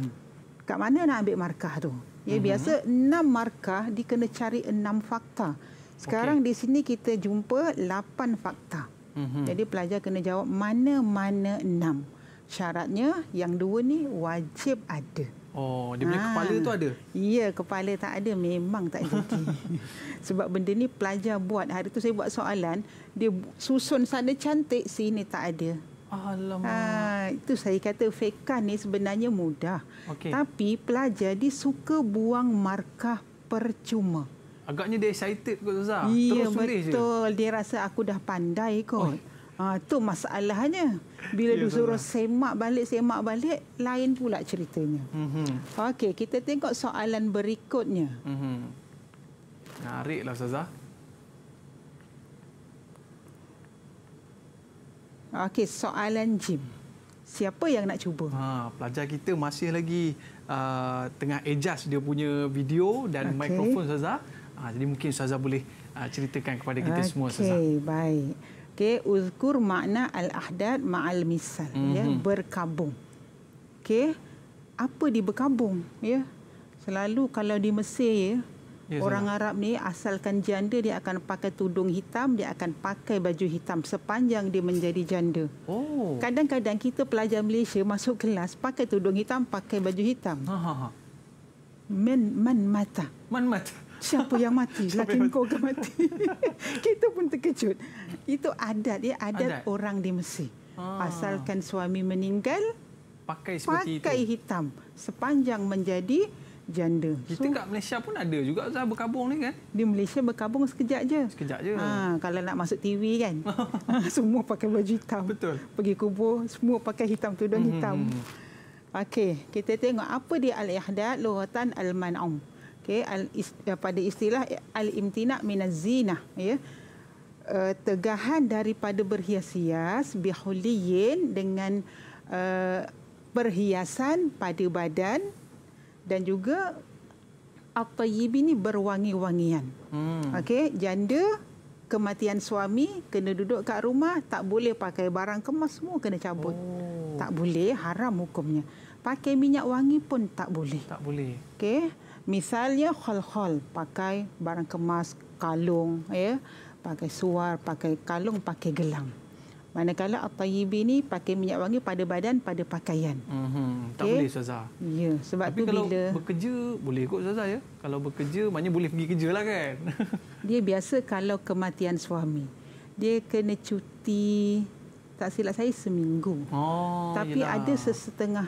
Kat mana nak ambil markah tu? Ya, hmm. Biasa enam markah, dia kena cari enam fakta. Sekarang okay. di sini kita jumpa lapan fakta. Hmm. Jadi pelajar kena jawab mana-mana enam. Syaratnya yang dua ni wajib ada. Oh, dia punya ha. kepala tu ada? Ya, kepala tak ada. Memang tak jadi. <laughs> Sebab benda ni pelajar buat. Hari tu saya buat soalan, dia susun sana cantik, sini tak ada. Alamak. Ha, itu saya kata fekan ni sebenarnya mudah. Okay. Tapi pelajar dia suka buang markah percuma. Agaknya dia excited kot Zazah. Ya, Terus betul. Dia rasa aku dah pandai kot. Oh. Ha, tu masalahnya. Bila yeah, disuruh semak balik, semak balik, lain pula ceritanya. Mm -hmm. Okey, kita tengok soalan berikutnya. Mm -hmm. Nariklah, Ustazah. Okey, soalan Jim. Siapa yang nak cuba? Ha, pelajar kita masih lagi uh, tengah adjust dia punya video dan okay. mikrofon, Ustazah. Ha, jadi mungkin Ustazah boleh uh, ceritakan kepada kita okay, semua, Ustazah. Okey, baik. Okey, uzkur makna al-ahdad ma'al misal, mm-hmm. ya, mhm. berkabung. Okey. Apa di berkabung, ya? Selalu kalau di Mesir, ya, yes, ya, orang sama. Arab ni asalkan janda dia akan pakai tudung hitam, dia akan pakai baju hitam sepanjang dia menjadi janda. Oh. Kadang-kadang kita pelajar Malaysia masuk kelas pakai tudung hitam, pakai baju hitam. Ha ha ha. Men man mata. Man mata siapa yang mati? Lelaki kau ke mati? <laughs> Kita pun terkejut. Itu adat ya, adat, adat. orang di Mesir. Ah. Asalkan suami meninggal, pakai seperti pakai itu. hitam sepanjang menjadi janda. Kita so, kat Malaysia pun ada juga Zah berkabung ni kan? Di Malaysia berkabung sekejap je. Sekejap je. Ha, kalau nak masuk TV kan, <laughs> ah, semua pakai baju hitam. Betul. Pergi kubur, semua pakai hitam, tudung mhm. hitam. Hmm. Okey, kita tengok apa dia al-ihdad, luhatan al-man'um okay, al, is, eh, pada istilah al-imtina minaz zina ya. Uh, tegahan daripada berhias-hias bihuliyin dengan uh, perhiasan pada badan dan juga at-tayyib ini berwangi-wangian. Hmm. Okey, janda kematian suami kena duduk kat rumah tak boleh pakai barang kemas semua kena cabut. Oh. Tak boleh, haram hukumnya. Pakai minyak wangi pun tak boleh. Tak boleh. Okey. Misalnya hal-hal pakai barang kemas kalung ya, pakai suar, pakai kalung, pakai gelang. Manakala at-tayyib ini pakai minyak wangi pada badan, pada pakaian. Mm-hmm. Okay. Tak ya? boleh Zaza. Ya, sebab Tapi tu kalau bila bekerja boleh ikut Zaza ya. Kalau bekerja maknanya boleh pergi kerja lah kan. <laughs> dia biasa kalau kematian suami. Dia kena cuti tak silap saya seminggu. Oh, Tapi yelah. ada sesetengah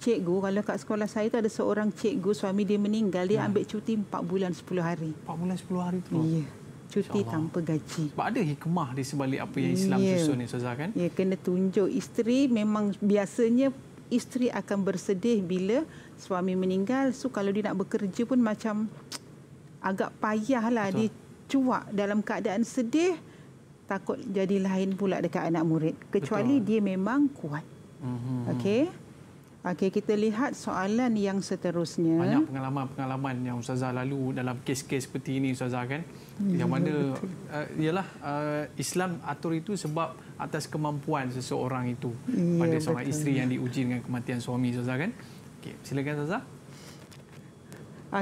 cikgu kalau kat sekolah saya tu ada seorang cikgu suami dia meninggal dia ya. ambil cuti 4 bulan 10 hari 4 bulan 10 hari tu ya cuti tanpa gaji. Sebab ada hikmah di sebalik apa yang Islam yeah. susun ni Ustazah kan? Ya, kena tunjuk isteri memang biasanya isteri akan bersedih bila suami meninggal. So kalau dia nak bekerja pun macam agak payah payahlah dia cuak dalam keadaan sedih takut jadi lain pula dekat anak murid kecuali Betul. dia memang kuat. Mm-hmm. Okey. Okey, kita lihat soalan yang seterusnya. Banyak pengalaman-pengalaman yang Ustazah lalu dalam kes-kes seperti ini Ustazah kan. Ya, yang mana uh, eh, ialah uh, eh, Islam atur itu sebab atas kemampuan seseorang itu ya, pada seorang betul. isteri yang diuji dengan kematian suami Ustazah kan. Okey, silakan Ustazah.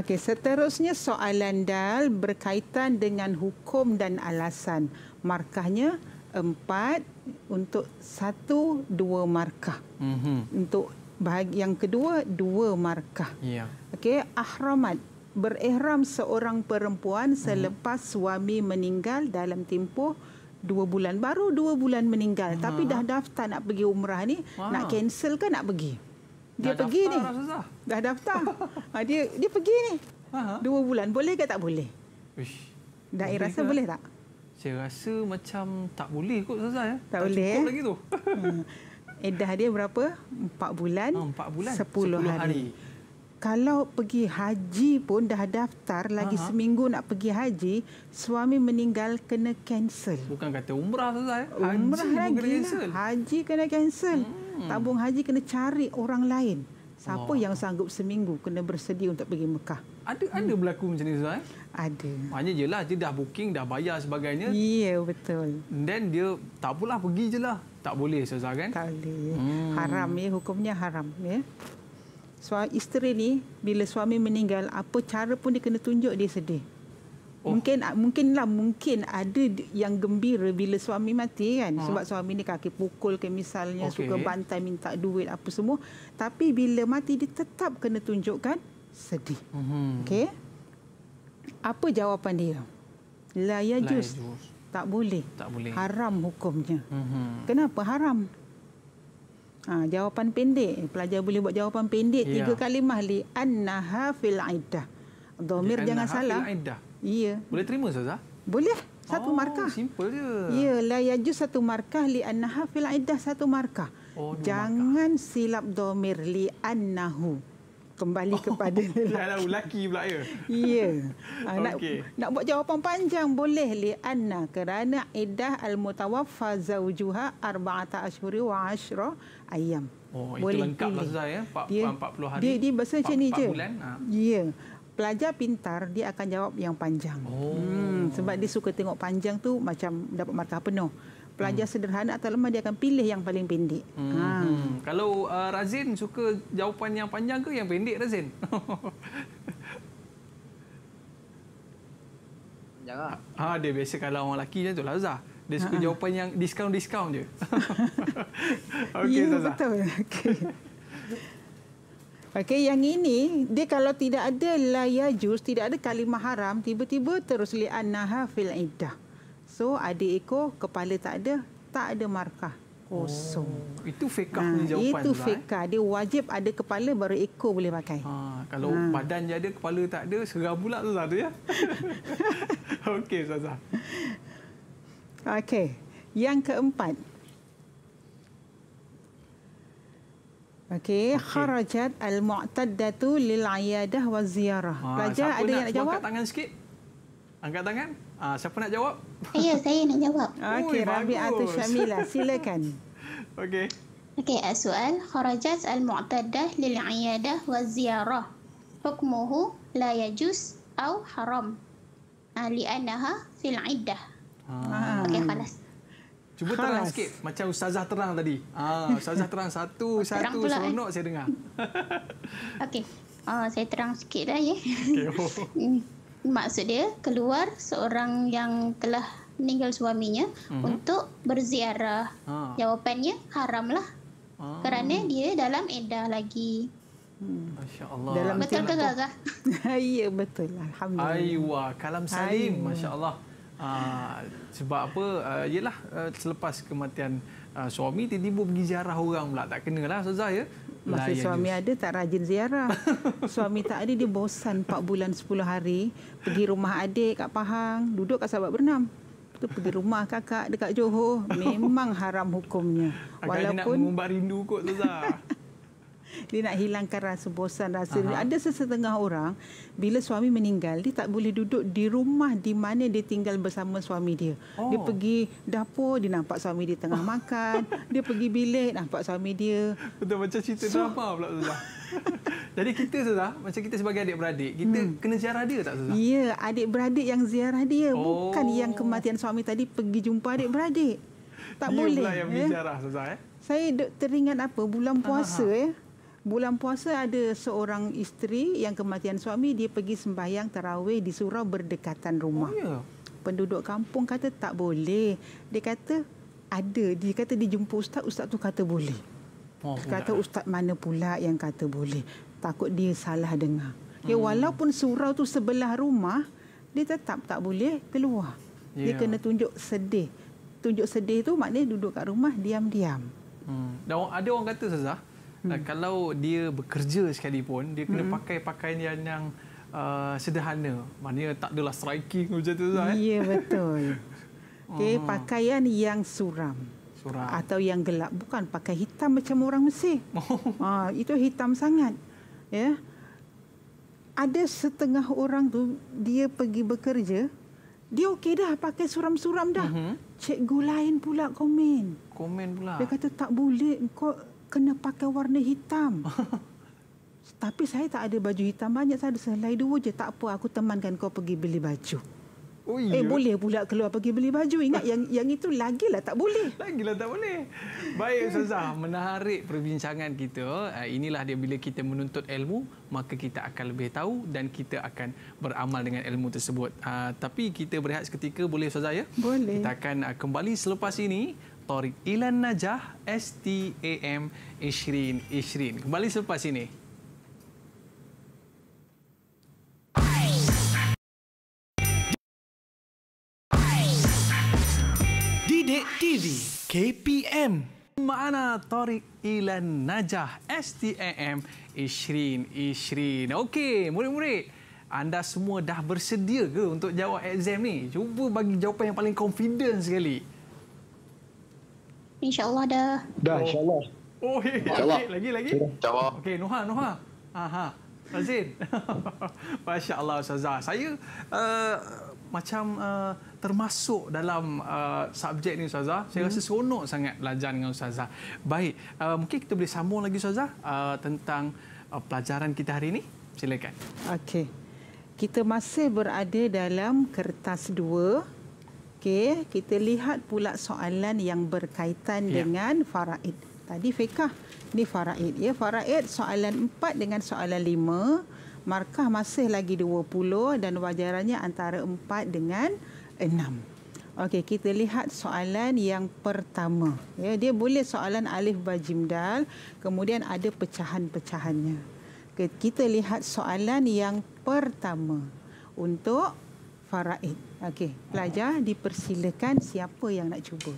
Okey, seterusnya soalan dal berkaitan dengan hukum dan alasan. Markahnya empat untuk satu dua markah. Mm-hmm. Untuk Bahag- yang kedua dua markah. Ya. Okey, ahramat berihram seorang perempuan hmm. selepas hmm. suami meninggal dalam tempoh dua bulan baru dua bulan meninggal hmm. tapi dah daftar nak pergi umrah ni wow. nak cancel ke nak pergi dia dah pergi ni rasa. dah daftar ha, <laughs> dia dia pergi ni Aha. dua bulan boleh ke tak boleh Uish. dah boleh rasa ke? boleh tak saya rasa macam tak boleh kot Zaza ya tak, tak boleh cukup eh? lagi tu <laughs> hmm. Edah dia berapa? empat bulan, oh, 4 bulan 10, 10 hari. hari. Kalau pergi haji pun dah daftar lagi Aha. seminggu nak pergi haji, suami meninggal kena cancel. Bukan kata umrah saja, haji umrah pun lagi kena lah. cancel. Lah. Haji kena cancel. Hmm. Tabung haji kena cari orang lain. Siapa Allah. yang sanggup seminggu kena bersedia untuk pergi Mekah? Ada hmm. ada berlaku macam ni Zai? Ada. Maknanya jelah dia dah booking, dah bayar sebagainya. Ya, yeah, betul. Then dia tak apalah pergi je lah. Tak boleh, Sazah kan? Tak boleh. Hmm. Haram ya, hukumnya haram ya. So, isteri ni bila suami meninggal apa cara pun dia kena tunjuk dia sedih. Oh. Mungkin ah, mungkinlah mungkin ada yang gembira bila suami mati kan ha. sebab suami ni kaki pukul ke misalnya okay. suka bantai minta duit apa semua tapi bila mati dia tetap kena tunjukkan sedih. Mm-hmm. Okey apa jawapan dia? La yajus. Tak boleh. Tak boleh. Haram hukumnya. Mm-hmm. Kenapa haram? Ha, jawapan pendek. Pelajar boleh buat jawapan pendek. Ya. Tiga kalimah. Li annaha fil aidah. Domir ya, jangan salah. Li annaha fil aidah. Ya. Boleh terima, Zazah? Boleh. Satu oh, markah. Simple je. Ya, la yajus satu markah. Li annaha fil aidah satu markah. Oh, jangan markah. silap domir. Li annahu kembali kepada oh, lelaki. Dah lelaki pula ya? Ya. Okay. Ah, nak, nak buat jawapan panjang boleh li anna kerana iddah al-mutawaffa zawjuha arba'ata asyhuri wa asyra ayyam. Oh, boleh itu lengkap lah, pilih. Zai, ya? 40 dia, hari. Dia, dia bahasa macam ni je. Ha. Ya. Pelajar pintar, dia akan jawab yang panjang. Oh. Hmm, sebab dia suka tengok panjang tu macam dapat markah penuh pelajar hmm. sederhana atau lemah dia akan pilih yang paling pendek. Hmm. Ha. Hmm. Kalau uh, Razin suka jawapan yang panjang ke yang pendek Razin? <laughs> Jangan. Ha, dia biasa kalau orang lelaki macam tu lah Dia suka ha. jawapan yang discount-discount je. <laughs> okay, ya, betul. Okay. okay, yang ini, dia kalau tidak ada juz tidak ada kalimah haram, tiba-tiba terus li'an naha fil iddah. So ada ekor, kepala tak ada, tak ada markah. Kosong. Oh, itu fekah ha, punya jawapan. Itu fekah. Eh? Dia wajib ada kepala baru ekor boleh pakai. Ha, kalau ha. badan je ada, kepala tak ada, seram pula tu satu ya. <laughs> Okey, Zaza. Okey. Yang keempat. Okey, kharajat okay. al-mu'taddatu lil 'iyadah wa ziyarah. Ha, Raja ada yang nak jawab? Angkat tangan sikit. Angkat tangan. Ah, siapa nak jawab? Saya, saya nak jawab. <laughs> Okey, Rabi Atu Syamila, silakan. <laughs> Okey. Okey, eh, soal kharajat al-mu'taddah lil'iyadah wa ziyarah. Hukmuhu la yajus au haram. Ah, li'annaha fil iddah. Ah. Okey, khalas. Cuba terang Halas. sikit macam ustazah terang tadi. Ah, ustazah terang satu <laughs> satu terang pula, eh. seronok eh. saya dengar. Okey. Ah, saya terang sikitlah ya. Okey. Oh maksud dia keluar seorang yang telah meninggal suaminya mm-hmm. untuk berziarah. Ha. Jawapannya haramlah. Ha. Kerana dia dalam edah lagi. Hmm. Masya-Allah. Dalam betul ke gagah? <laughs> ya betul alhamdulillah. Aiwa, kalam salim masya-Allah. Aa, ah, sebab apa uh, yelah uh, selepas kematian uh, suami tiba-tiba pergi ziarah orang pula tak kenalah Ustazah ya Masa suami ada tak rajin ziarah. <laughs> suami tak ada dia bosan 4 bulan 10 hari pergi rumah adik kat Pahang, duduk kat Sabah Bernam. Tu pergi rumah kakak dekat Johor, <laughs> memang haram hukumnya. Agaknya nak mengumbar rindu kot Zaza. <laughs> dia nak hilangkan rasa bosan rasa uh-huh. ada sesetengah orang bila suami meninggal dia tak boleh duduk di rumah di mana dia tinggal bersama suami dia oh. dia pergi dapur dia nampak suami dia tengah oh. makan dia pergi bilik nampak suami dia betul macam cerita so, apa pula lah <laughs> Jadi kita tu lah macam kita sebagai adik-beradik, kita hmm. kena ziarah dia tak susah Ya, adik-beradik yang ziarah dia oh. bukan yang kematian suami tadi pergi jumpa adik-beradik. Tak dia boleh. Dia pula yang ya. berziarah eh? sudah eh. Saya teringat apa bulan puasa Aha. Eh? ya bulan puasa ada seorang isteri yang kematian suami dia pergi sembahyang tarawih di surau berdekatan rumah. Oh, yeah. Penduduk kampung kata tak boleh. Dia kata ada. Dia kata dijemput ustaz, ustaz tu kata boleh. Oh, kata ustaz mana pula yang kata boleh. Takut dia salah dengar. Ya hmm. walaupun surau tu sebelah rumah, dia tetap tak boleh keluar. Yeah. Dia ya. kena tunjuk sedih. Tunjuk sedih tu maknanya duduk kat rumah diam-diam. Hmm. Dan ada orang kata Sazah, Uh, kalau dia bekerja sekalipun, dia kena hmm. pakai pakaian yang, yang uh, sederhana. Maknanya tak adalah striking macam tu. Eh? Ya, yeah, betul. <laughs> Okay, uh hmm. Pakaian yang suram. suram. Atau yang gelap. Bukan pakai hitam macam orang Mesir. <laughs> Oh. Uh, itu hitam sangat. Ya. Ada setengah orang tu dia pergi bekerja, dia okey dah pakai suram-suram dah. Uh-huh. Cikgu lain pula komen. Komen pula. Dia kata tak boleh kau kena pakai warna hitam. <laughs> Tapi saya tak ada baju hitam banyak, saya ada selai dua je. Tak apa, aku temankan kau pergi beli baju. Oh, Eh, boleh pula keluar pergi beli baju. Ingat yang yang itu lagilah tak boleh. <laughs> Lagilah tak boleh. Baik, Ustazah. Menarik perbincangan kita. Eh, inilah dia bila kita menuntut ilmu, maka kita akan lebih tahu dan kita akan beramal dengan ilmu tersebut. Ah, tapi kita berehat seketika, boleh Ustazah ya? Boleh. Kita akan ah, kembali selepas ini. Tariq Ilan Najah STAM Ishrin Ishrin. Kembali selepas ini. Didik TV KPM mana Tariq Ilan Najah STAM Ishrin Ishrin. Okey, murid-murid. Anda semua dah bersedia ke untuk jawab exam ni? Cuba bagi jawapan yang paling confident sekali. InsyaAllah dah. Dah, insyaAllah. Oh, hey. Insya Allah. Okay, lagi, lagi? InsyaAllah. Okey, Nuha, Nuha. Aha. Azin. <laughs> Masya Allah, Ustazah. Saya uh, macam uh, termasuk dalam uh, subjek ni Ustazah. Saya hmm. rasa seronok sangat belajar dengan Ustazah. Baik, uh, mungkin kita boleh sambung lagi Ustazah uh, tentang uh, pelajaran kita hari ini. Silakan. Okey. Kita masih berada dalam kertas dua. Okey, kita lihat pula soalan yang berkaitan ya. dengan faraid. Tadi fiqah, ni faraid. Ya, faraid soalan 4 dengan soalan 5. Markah masih lagi 20 dan wajarannya antara 4 dengan 6. Okey, kita lihat soalan yang pertama. Ya, dia boleh soalan alif bajimdal, kemudian ada pecahan-pecahannya. Kita lihat soalan yang pertama untuk faraid. Okey, pelajar dipersilakan siapa yang nak cuba.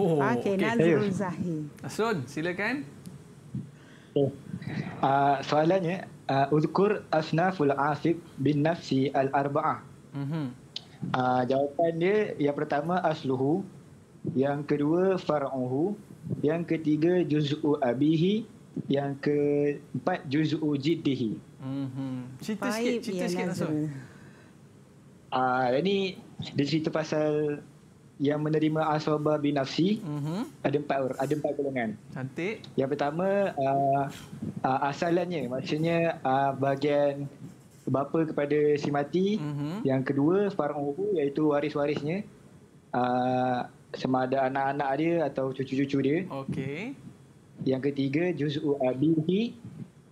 Oh, ah, okey, okay. Nazrul Zahir. Asun, silakan. Oh. Uh, soalannya, uh, uzkur asnaful asib bin nafsi al-arba'ah. Mm-hmm. Uh, jawapan dia, yang pertama asluhu, yang kedua far'uhu, yang ketiga juz'u abihi, yang keempat juz'u jiddihi. Mm-hmm. Cerita sikit, cerita sikit Asun. Ah, uh, ni dia cerita pasal yang menerima asbabah binafsi. Mm-hmm. Ada empat ada empat golongan. Cantik. Yang pertama uh, uh, asalannya maksudnya uh, bahagian bapa kepada si mati. Mm-hmm. Yang kedua faranghu iaitu waris-warisnya. Uh, sama ada anak-anak dia atau cucu-cucu dia. Okey. Yang ketiga juz'u abihi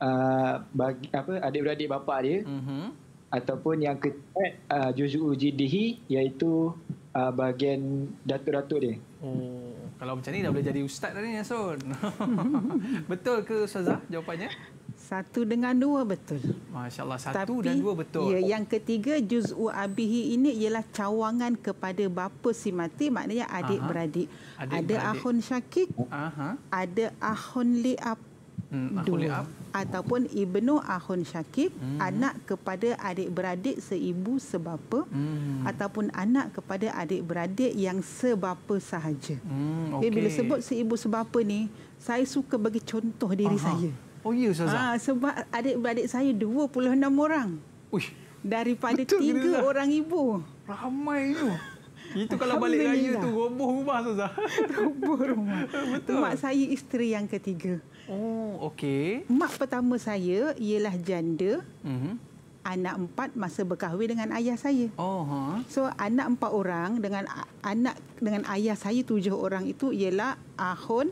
uh, bagi apa adik-beradik bapa dia. Mm-hmm ataupun yang ketiga eh, uh, juz'u jidihi iaitu uh, bahagian datuk-datuk dia. Hmm. Kalau macam ni dah boleh jadi ustaz dah ni Yasun. <laughs> betul ke Ustazah jawapannya? Satu dengan dua betul. Masya Allah, satu Tapi, dan dua betul. Ya, yang ketiga, juz'u abihi ini ialah cawangan kepada bapa si mati, maknanya adik-beradik. Adik ada beradik. ahun syakik, Aha. ada ahun li'ap, Hmm, Ahun ataupun ibnu Ahun Syakib hmm. anak kepada adik-beradik seibu sebapa hmm. ataupun anak kepada adik-beradik yang sebapa sahaja. Hmm. Okay. Eh, Jadi bila sebut seibu sebapa ni, saya suka bagi contoh diri Aha. saya. Oh ya Ustazah. Ha, sebab adik-beradik saya 26 orang. Uish. Daripada Betul tiga kira orang ibu. Ramai tu. Itu kalau balik raya tu roboh rumah Ustazah. Roboh rumah. <laughs> Betul. Mak saya isteri yang ketiga. Oh, okey. Mak pertama saya ialah janda. Mhm. Anak empat masa berkahwin dengan ayah saya. Oh, huh. Ha. So anak empat orang dengan anak dengan ayah saya tujuh orang itu ialah Ahon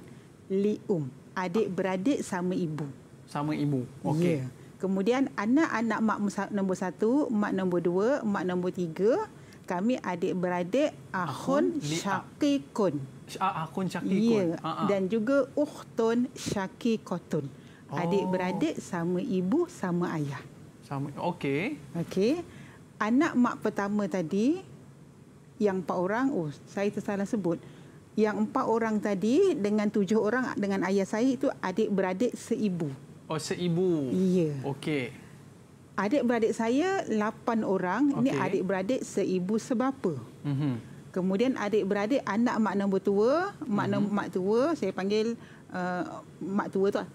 Liung, adik beradik sama ibu. Sama ibu. Okey. Yeah. Kemudian anak-anak mak nombor satu, mak nombor dua, mak nombor tiga, kami adik beradik Ahon Ahun Syakikun. Ah, akun syakikun. Ya. Uh-huh. Dan juga ukhtun syakikotun. Oh. Adik-beradik sama ibu sama ayah. Sama. Okey. Okey. Anak mak pertama tadi yang empat orang, oh saya tersalah sebut. Yang empat orang tadi dengan tujuh orang dengan ayah saya itu adik-beradik seibu. Oh seibu. Iya. Okey. Adik-beradik saya lapan orang. Okay. Ini adik-beradik seibu sebapa. Mm-hmm. Kemudian adik-beradik anak mak nombor tua, mak hmm. nombor mak tua, saya panggil uh, mak tua tu. Lah.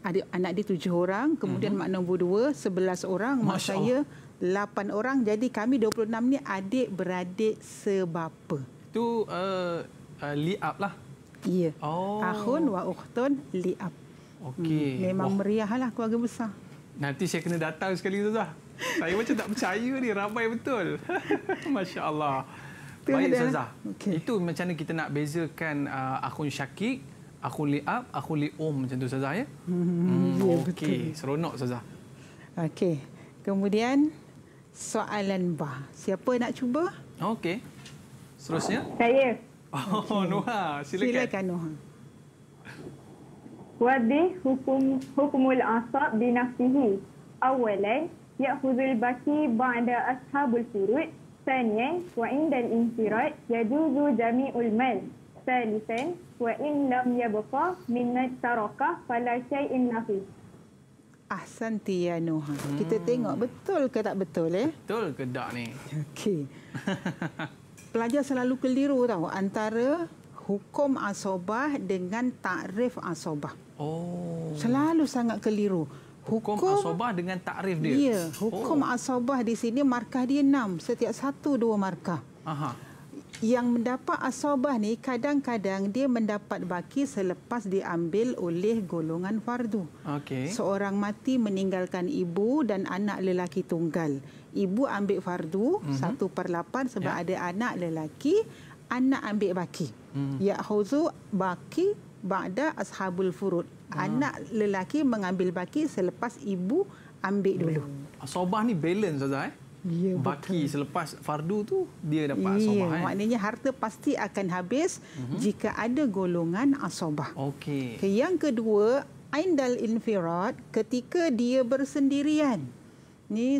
Adik anak dia tujuh orang, kemudian hmm. mak nombor dua sebelas orang, mak saya lapan orang. Jadi kami 26 ni adik-beradik sebapa. tu uh, uh, li'ab lah. Ya. Oh. Ahun wa ukhtun li'ab. Okey. Hmm. Memang meriah lah keluarga besar. Nanti saya kena datang sekali tu dah. Saya macam tak percaya ni, ramai betul. <laughs> Masya Allah. Itu Baik Zazah. Okay. Itu macam mana kita nak bezakan uh, akun syakik, akun li'ab, akun li'um macam tu Zazah ya? Hmm, hmm, okay. Ya, Seronok Zazah. Okey. Kemudian soalan bah. Siapa nak cuba? Okey. Seterusnya? Saya. Oh, okay. Noha. Silakan. Silakan Noha. Wadi hukum hukumul asab dinafsihi. Awalan, ya'khudul baki ba'da ashabul firud ثانيا وعند الانفراد يجوز جميع المال ثالثا وإن لم يبقى من التركة فلا شيء نقيه Ahsanti ya Noha. Hmm. Kita tengok betul ke tak betul eh? Betul ke tak ni? Okey. <laughs> Pelajar selalu keliru tahu antara hukum asobah dengan takrif asobah. Oh. Selalu sangat keliru hukum, hukum asobah dengan takrif dia. Ya, hukum oh. asobah di sini markah dia enam. Setiap satu dua markah. Aha. Yang mendapat asobah ni kadang-kadang dia mendapat baki selepas diambil oleh golongan fardu. Okay. Seorang mati meninggalkan ibu dan anak lelaki tunggal. Ibu ambil fardu mhm. satu per lapan sebab ya. ada anak lelaki. Anak ambil baki. Hmm. Ya khuzu baki ba'da ashabul furud. Hmm. Anak lelaki mengambil baki selepas ibu ambil dulu. Hmm. Asobah ni balance saja eh. Ya, baki betul. selepas fardu tu dia dapat ya, asobah eh? Maknanya harta pasti akan habis hmm. jika ada golongan asobah. Okey. Okay, yang kedua, aindal infirad ketika dia bersendirian. Ni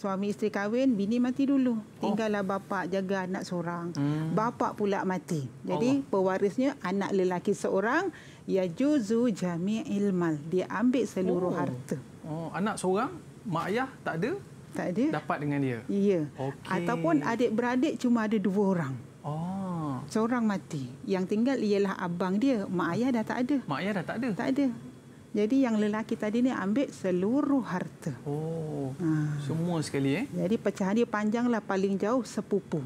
suami isteri kahwin, bini mati dulu. Oh. Tinggallah oh. bapa jaga anak seorang. Hmm. Bapa pula mati. Jadi Allah. pewarisnya anak lelaki seorang ya juzu jami'il mal. Dia ambil seluruh oh. harta. Oh, anak seorang, mak ayah tak ada? Tak ada. Dapat dengan dia. Iya. Okay. Ataupun adik-beradik cuma ada dua orang. Oh. Seorang mati. Yang tinggal ialah abang dia. Mak ayah dah tak ada. Mak ayah dah tak ada. Tak ada. Jadi yang lelaki tadi ni ambil seluruh harta. Oh. Ha. Semua sekali eh. Jadi pecahan dia panjanglah paling jauh sepupu.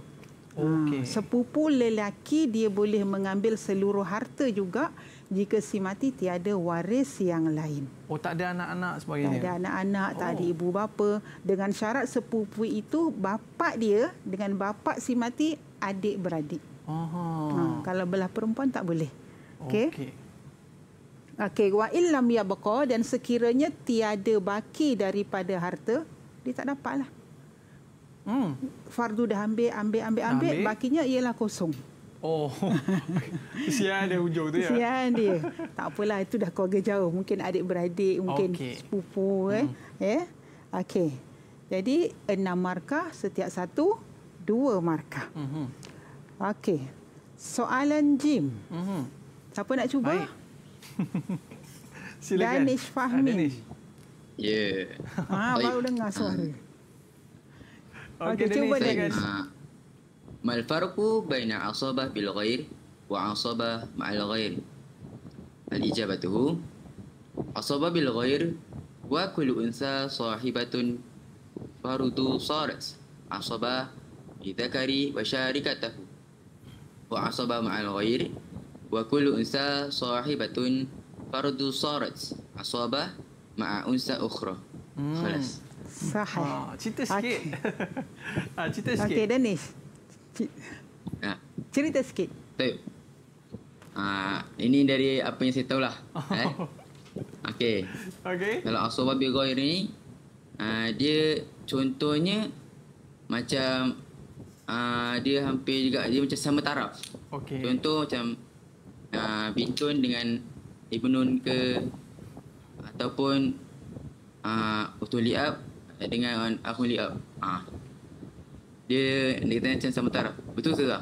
Ha, Okey. Ha, sepupu lelaki dia boleh mengambil seluruh harta juga jika si mati tiada waris yang lain. Oh tak ada anak-anak sebagainya. Tak ada anak-anak, oh. tak ada ibu bapa dengan syarat sepupu itu bapa dia dengan bapa si mati adik beradik. Ha, kalau belah perempuan tak boleh. Okey. Okay. Okey, wa illam yabqa dan sekiranya tiada baki daripada harta, dia tak dapatlah. Hmm. Fardu dah ambil, ambil, ambil, ambil, ambil. bakinya ialah kosong. Oh, <laughs> kesian dia hujung tu ya. Kesian dia. <laughs> Tak apalah, itu dah keluarga jauh. Mungkin adik-beradik, mungkin okay. sepupu. Eh. Hmm. Eh. Okey. Jadi, enam markah setiap satu, dua markah. Mm Okey. Soalan Jim. Mm Siapa nak cuba? Baik. <laughs> Silakan. Danish Fahmi. Ah, Yeah. Ah, baru dengar suara. Ah. Okey, okay, cuba dengar. Ah. Mal farqu baina asabah bil ghair wa asabah ma'al ghair? Al ijabatu asabah bil ghair wa kullu unsa sahibatun farudu saras. asabah bi dhakari wa sharikatahu wa asabah ma'al ghair wa kullu unsa sahibatun fardu sarat asaba ma'a unsa ukhra hmm. khalas sah ha, ah, cerita sikit okay. <laughs> ha, ah, cerita sikit okey danis ya. cerita sikit Tuh. Ah, ini dari apa yang saya tahulah. <laughs> Eh? Okey. Okey. Kalau asbab bi ghair ni dia contohnya macam ha, dia hampir juga dia macam sama taraf. Okey. Contoh macam Uh, bintun dengan Ibn Nun ke ataupun uh, Utuli Ab dengan Ahmul Ab. Uh. Ha. Dia, dia kata macam sama taraf. Betul tak? Betul,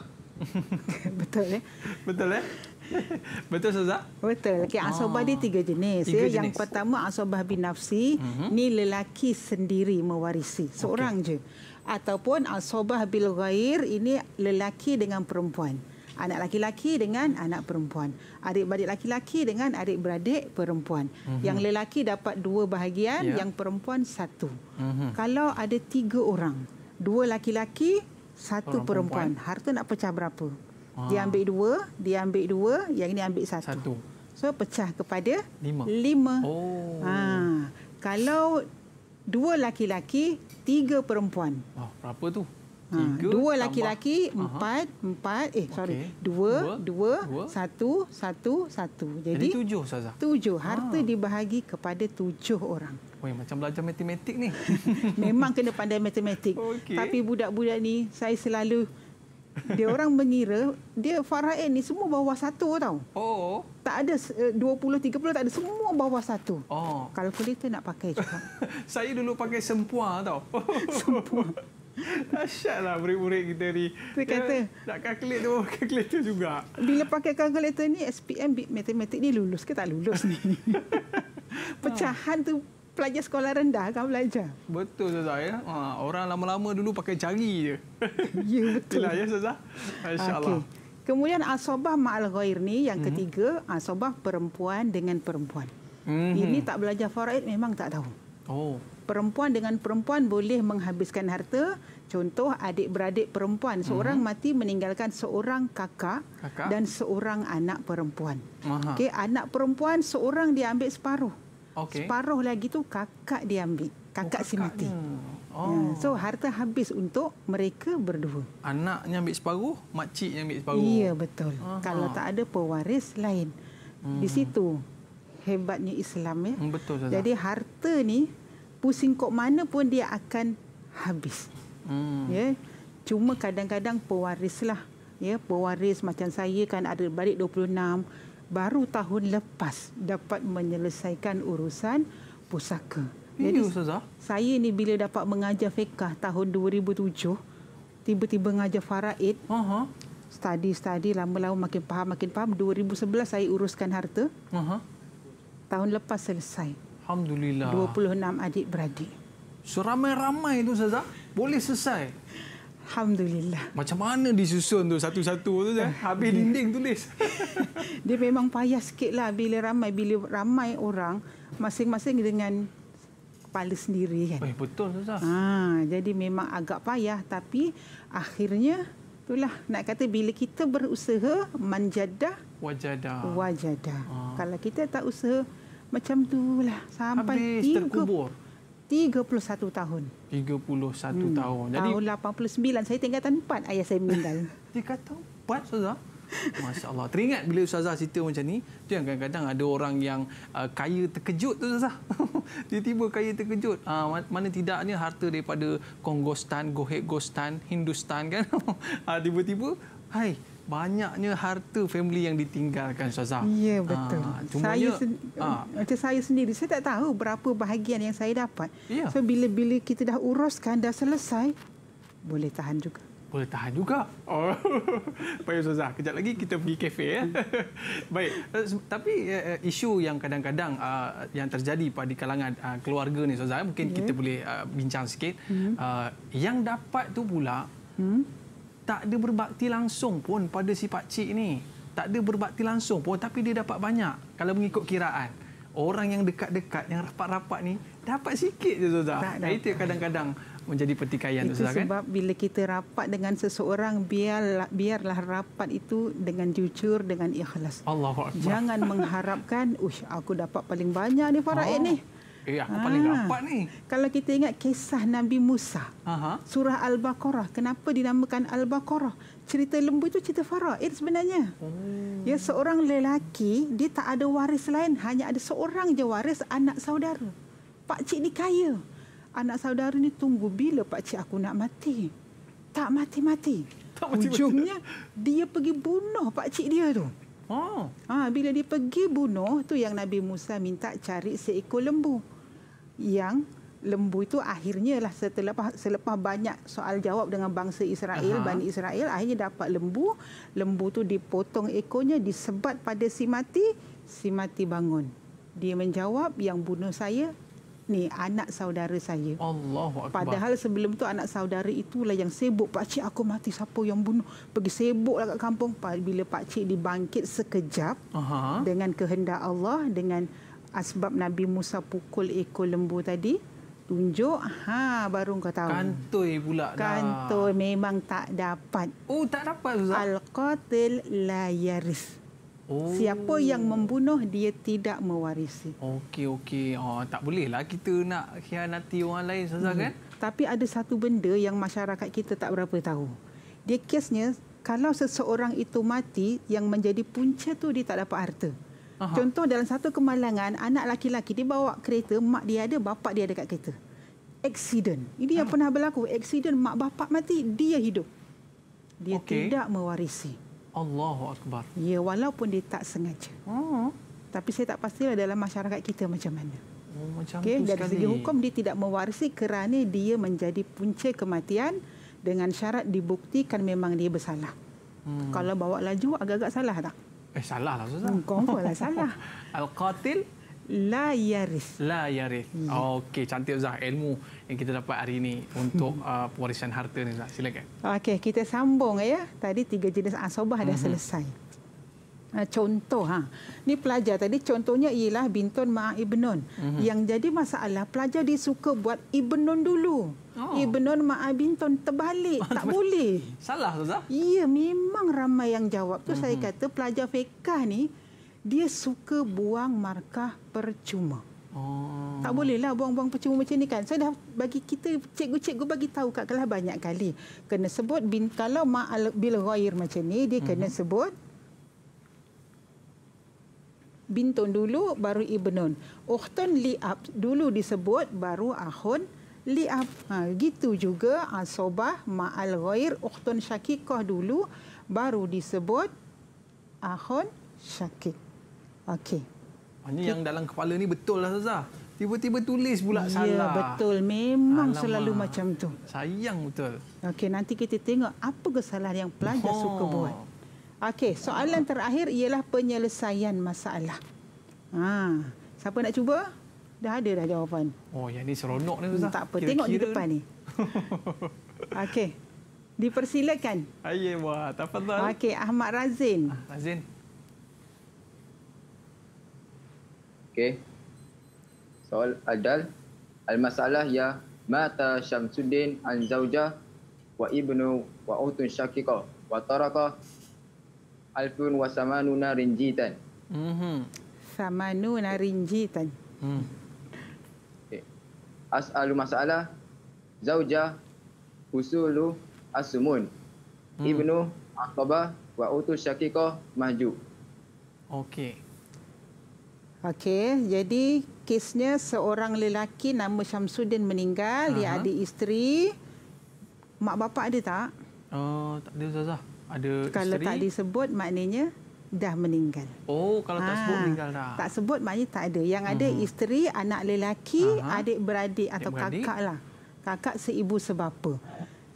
<laughs> betul eh? Betul eh? <laughs> Betul Saza? Betul. Okay, asobah oh. dia ah. tiga jenis. Tiga ya. jenis. Yang pertama asobah binafsi. Uh-huh. Mhm. Ni lelaki sendiri mewarisi. Seorang okay. je. Ataupun asobah bil ghair ini lelaki dengan perempuan anak laki-laki dengan anak perempuan. Adik-beradik laki-laki dengan adik-beradik perempuan. Mm -hmm. Yang lelaki dapat dua bahagian, yeah. yang perempuan satu. Mm -hmm. Kalau ada tiga orang, dua laki-laki, satu orang perempuan. perempuan, harta nak pecah berapa? Ha. Dia ambil dua, dia ambil dua, yang ini ambil satu. satu. So pecah kepada lima. lima. Oh. Ha. Kalau dua laki-laki, tiga perempuan. Oh, berapa tu? Ha, tiga, dua laki-laki, empat, uh empat, eh okay. sorry, dua dua, dua, dua, satu, satu, satu. Jadi, Jadi tujuh, Ustazah? Tujuh. Harta ha. dibahagi kepada tujuh orang. Oi, macam belajar matematik ni. <laughs> Memang kena pandai matematik. Okay. Tapi budak-budak ni, saya selalu, dia orang mengira, dia Farah ni semua bawah satu tau. Oh. Tak ada eh, dua puluh, tiga puluh, tak ada. Semua bawah satu. Oh. Kalau kulit tu nak pakai juga. <laughs> saya dulu pakai sempua tau. sempua. <laughs> Asyiklah lah murid-murid kita ni. Dia kata. Nak calculate tu, <laughs> calculator juga. Bila pakai calculator ni, SPM matematik ni lulus ke tak lulus ni? <laughs> Pecahan tu pelajar sekolah rendah kau belajar. Betul Zaza ya. Ha, orang lama-lama dulu pakai jari je. ya betul. Itulah ya Zaza. InsyaAllah. Okay. Kemudian asobah ma'al ghair ni yang mm-hmm. ketiga, asobah perempuan dengan perempuan. Mm-hmm. Ini tak belajar faraid memang tak tahu. Oh. Perempuan dengan perempuan boleh menghabiskan harta. Contoh adik-beradik perempuan. Hmm. Seorang uh -huh. mati meninggalkan seorang kakak, kakak dan seorang anak perempuan. Okay, anak perempuan seorang dia ambil separuh. Okay. Separuh lagi tu kakak dia ambil. Kakak, oh, kakak si mati. Oh. Yeah. So harta habis untuk mereka berdua. Anaknya ambil separuh, yang ambil separuh. Iya yeah, betul. Uh -huh. Kalau tak ada pewaris lain. Hmm. Di situ hebatnya Islam ya. Hmm, betul, Jadi harta ni pusing kok mana pun dia akan habis. Hmm. Ya. Cuma kadang-kadang pewarislah. Ya, pewaris macam saya kan ada balik 26 baru tahun lepas dapat menyelesaikan urusan pusaka. Jadi, Ini, Ustazah. Saya ni bila dapat mengajar fiqh tahun 2007, tiba-tiba mengajar faraid. Aha. Uh-huh. Study-study lama-lama makin faham, makin faham. 2011 saya uruskan harta. Aha. Uh-huh. Tahun lepas selesai. Alhamdulillah. 26 adik-beradik. Seramai-ramai itu Saza, boleh selesai? Alhamdulillah. Macam mana disusun tu satu-satu tu <laughs> kan? Habis dia, dinding tulis. <laughs> dia memang payah sikitlah bila ramai bila ramai orang masing-masing dengan kepala sendiri kan. Eh, betul Ustaz. Ha, jadi memang agak payah tapi akhirnya itulah nak kata bila kita berusaha manjadah wajadah. Wajadah. Ha. Kalau kita tak usaha macam tu lah. Sampai Habis terkubur. 31 tahun. 31 hmm. tahun. Jadi, tahun 89 saya tinggal tahun ayah saya meninggal. Tiga tahun 4 Ustazah? Masya Allah. Teringat bila Ustazah cerita macam ni, tu yang kadang-kadang ada orang yang uh, kaya terkejut tu Ustazah. <laughs> Tiba-tiba kaya terkejut. Uh, mana tidaknya harta daripada Gohek Gostan, Hindustan kan. <laughs> Ah, tiba-tiba, uh, hai, banyaknya harta family yang ditinggalkan Ustazah. Ya betul. Ha, saya sen- ha. saya sendiri saya tak tahu berapa bahagian yang saya dapat. Ya. So bila-bila kita dah uruskan dah selesai boleh tahan juga. Boleh tahan juga. Oh. <laughs> Baik Ustazah, kejap lagi kita pergi kafe ya. <laughs> Baik. Eh, tapi eh, eh, isu yang kadang-kadang ah, yang terjadi pada kalangan keluarga ni Ustazah mungkin ya. kita boleh bincang sikit. Ya. yang dapat tu pula hmm tak ada berbakti langsung pun pada si Pak pakcik ni. Tak ada berbakti langsung pun tapi dia dapat banyak kalau mengikut kiraan. Orang yang dekat-dekat, yang rapat-rapat ni dapat sikit je Zuzah. Itu kadang-kadang menjadi pertikaian itu Zuzah kan? Itu sebab bila kita rapat dengan seseorang, biarlah, biarlah rapat itu dengan jujur, dengan ikhlas. Allah Jangan mengharapkan, ush aku dapat paling banyak ni Farah eh, oh. ni. Eh, aku Aa, ah. paling rapat ni. Kalau kita ingat kisah Nabi Musa, Aha. surah Al-Baqarah, kenapa dinamakan Al-Baqarah? Cerita lembu itu cerita Faraid eh, sebenarnya. Hmm. Ya, seorang lelaki, dia tak ada waris lain. Hanya ada seorang je waris anak saudara. Pak cik ni kaya. Anak saudara ni tunggu bila pak cik aku nak mati. Tak mati-mati. Tak mati Ujungnya, dia pergi bunuh pak cik dia tu. Oh. Ha, bila dia pergi bunuh tu yang Nabi Musa minta cari seekor lembu. Hmm yang lembu itu akhirnya lah setelah selepas banyak soal jawab dengan bangsa Israel, Aha. Bani Israel akhirnya dapat lembu, lembu tu dipotong ekornya disebat pada si mati, si mati bangun. Dia menjawab yang bunuh saya ni anak saudara saya. Allahu akbar. Padahal sebelum tu anak saudara itulah yang sibuk pak cik aku mati siapa yang bunuh. Pergi sibuklah kat kampung. Bila pak cik dibangkit sekejap Aha. dengan kehendak Allah dengan Ah, sebab Nabi Musa pukul ekor lembu tadi tunjuk ha baru kau tahu kantoi pula dah kantoi memang tak dapat oh tak dapat Ustaz al qatil la yaris Oh. Siapa yang membunuh dia tidak mewarisi. Okey okey. Ha oh, tak boleh lah kita nak khianati orang lain Ustaz hmm. kan? Tapi ada satu benda yang masyarakat kita tak berapa tahu. Dia kesnya kalau seseorang itu mati yang menjadi punca tu dia tak dapat harta. Aha. Contoh dalam satu kemalangan anak laki-laki dia bawa kereta mak dia ada bapa dia ada kat kereta. Accident. Ini yang pernah berlaku. Accident mak bapa mati dia hidup. Dia okay. tidak mewarisi. Allahu akbar. Ya walaupun dia tak sengaja. Oh. Tapi saya tak pastilah dalam masyarakat kita macam mana. Oh macam okay. tu Dari segi hukum dia tidak mewarisi kerana dia menjadi punca kematian dengan syarat dibuktikan memang dia bersalah. Hmm. Kalau bawa laju agak-agak salah tak? Eh salah lah Ustazah. Hmm, confirm lah salah. <laughs> Al-Qatil La yarif. La yarif. Hmm. Okey, cantik Zah. Ilmu yang kita dapat hari ini untuk hmm. uh, pewarisan harta ni Zah. Silakan. Okey, kita sambung ya. Tadi tiga jenis asobah hmm. dah selesai. Uh, contoh, ha. Ini pelajar tadi contohnya ialah Bintun Ma'a Ibnun. Hmm. Yang jadi masalah, pelajar dia buat Ibnun dulu. Oh. Ibn Nun ton terbalik. Oh, tak boleh. Salah, tu dah. Ya, memang ramai yang jawab. tu mm-hmm. saya kata pelajar fiqah ni dia suka buang markah percuma. Oh. Tak bolehlah buang-buang percuma macam ni kan. Saya dah bagi kita cikgu-cikgu bagi tahu kat kelas banyak kali. Kena sebut bin kalau ma bil ghair macam ni dia kena mm-hmm. sebut bintun dulu baru ibnun. Ukhtun li'ab dulu disebut baru ahun li ha, gitu juga asobah ha, ma'al ghair ukhtun syakikah dulu baru disebut akhun syakik. Okey. Maknanya okay. yang dalam kepala ni betul lah Zaza. Tiba-tiba tulis pula ya, salah. Ya, betul. Memang Alamak. selalu macam tu. Sayang betul. Okey, nanti kita tengok apa kesalahan yang pelajar oh. suka buat. Okey, soalan terakhir ialah penyelesaian masalah. Ha, siapa nak cuba? Dah ada dah jawapan. Oh, yang ni seronok ni Ustaz. Hmm, tak apa, Kira-kira. tengok di depan ni. <laughs> Okey. Dipersilakan. Ayy, wah, tak apa. Okey, Ahmad Razin. Ah, Razin. Okey. Soal adal. Al-masalah ya mata Syamsuddin an zauja wa ibnu wa utun syakika wa taraka alfun wa samanuna rinjitan. Mhm. Samanuna rinjitan. Hmm as'alu masalah zauja husulu asmun hmm. ibnu aqaba wa utu syaqiqah maju okey okey jadi kesnya seorang lelaki nama Syamsuddin meninggal uh-huh. dia ada isteri mak bapak ada tak oh uh, tak ada ustazah ada kalau isteri kalau tak disebut maknanya dah meninggal. Oh, kalau tak ha, sebut ah, meninggal dah. Tak sebut maknanya tak ada. Yang ada hmm. isteri, anak lelaki, adik beradik atau kakak lah. Kakak seibu sebapa.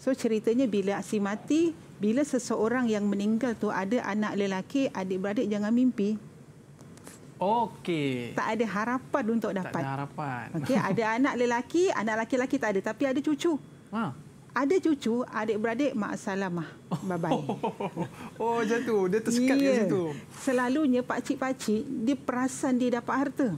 So ceritanya bila si mati, bila seseorang yang meninggal tu ada anak lelaki, adik beradik jangan mimpi. Okey. Tak ada harapan untuk dapat. Tak ada harapan. Okey, ada <laughs> anak lelaki, anak lelaki-lelaki tak ada tapi ada cucu. Ha ada cucu, adik-beradik Mak Salamah. Bye-bye. <laughs> Oh, macam tu. Dia tersekat yeah. di situ. Selalunya pakcik-pakcik, dia perasan dia dapat harta.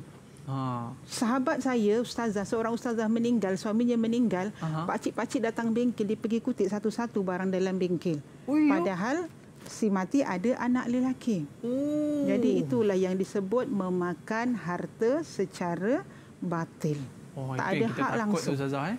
Ha. Sahabat saya, ustazah, seorang ustazah meninggal, suaminya meninggal. Aha. Pakcik-pakcik datang bengkel, dia pergi kutip satu-satu barang dalam bengkel. Oh, Padahal si mati ada anak lelaki. Hmm. Jadi itulah yang disebut memakan harta secara batil. Oh, tak ada hak langsung. Tu, ustazah, eh?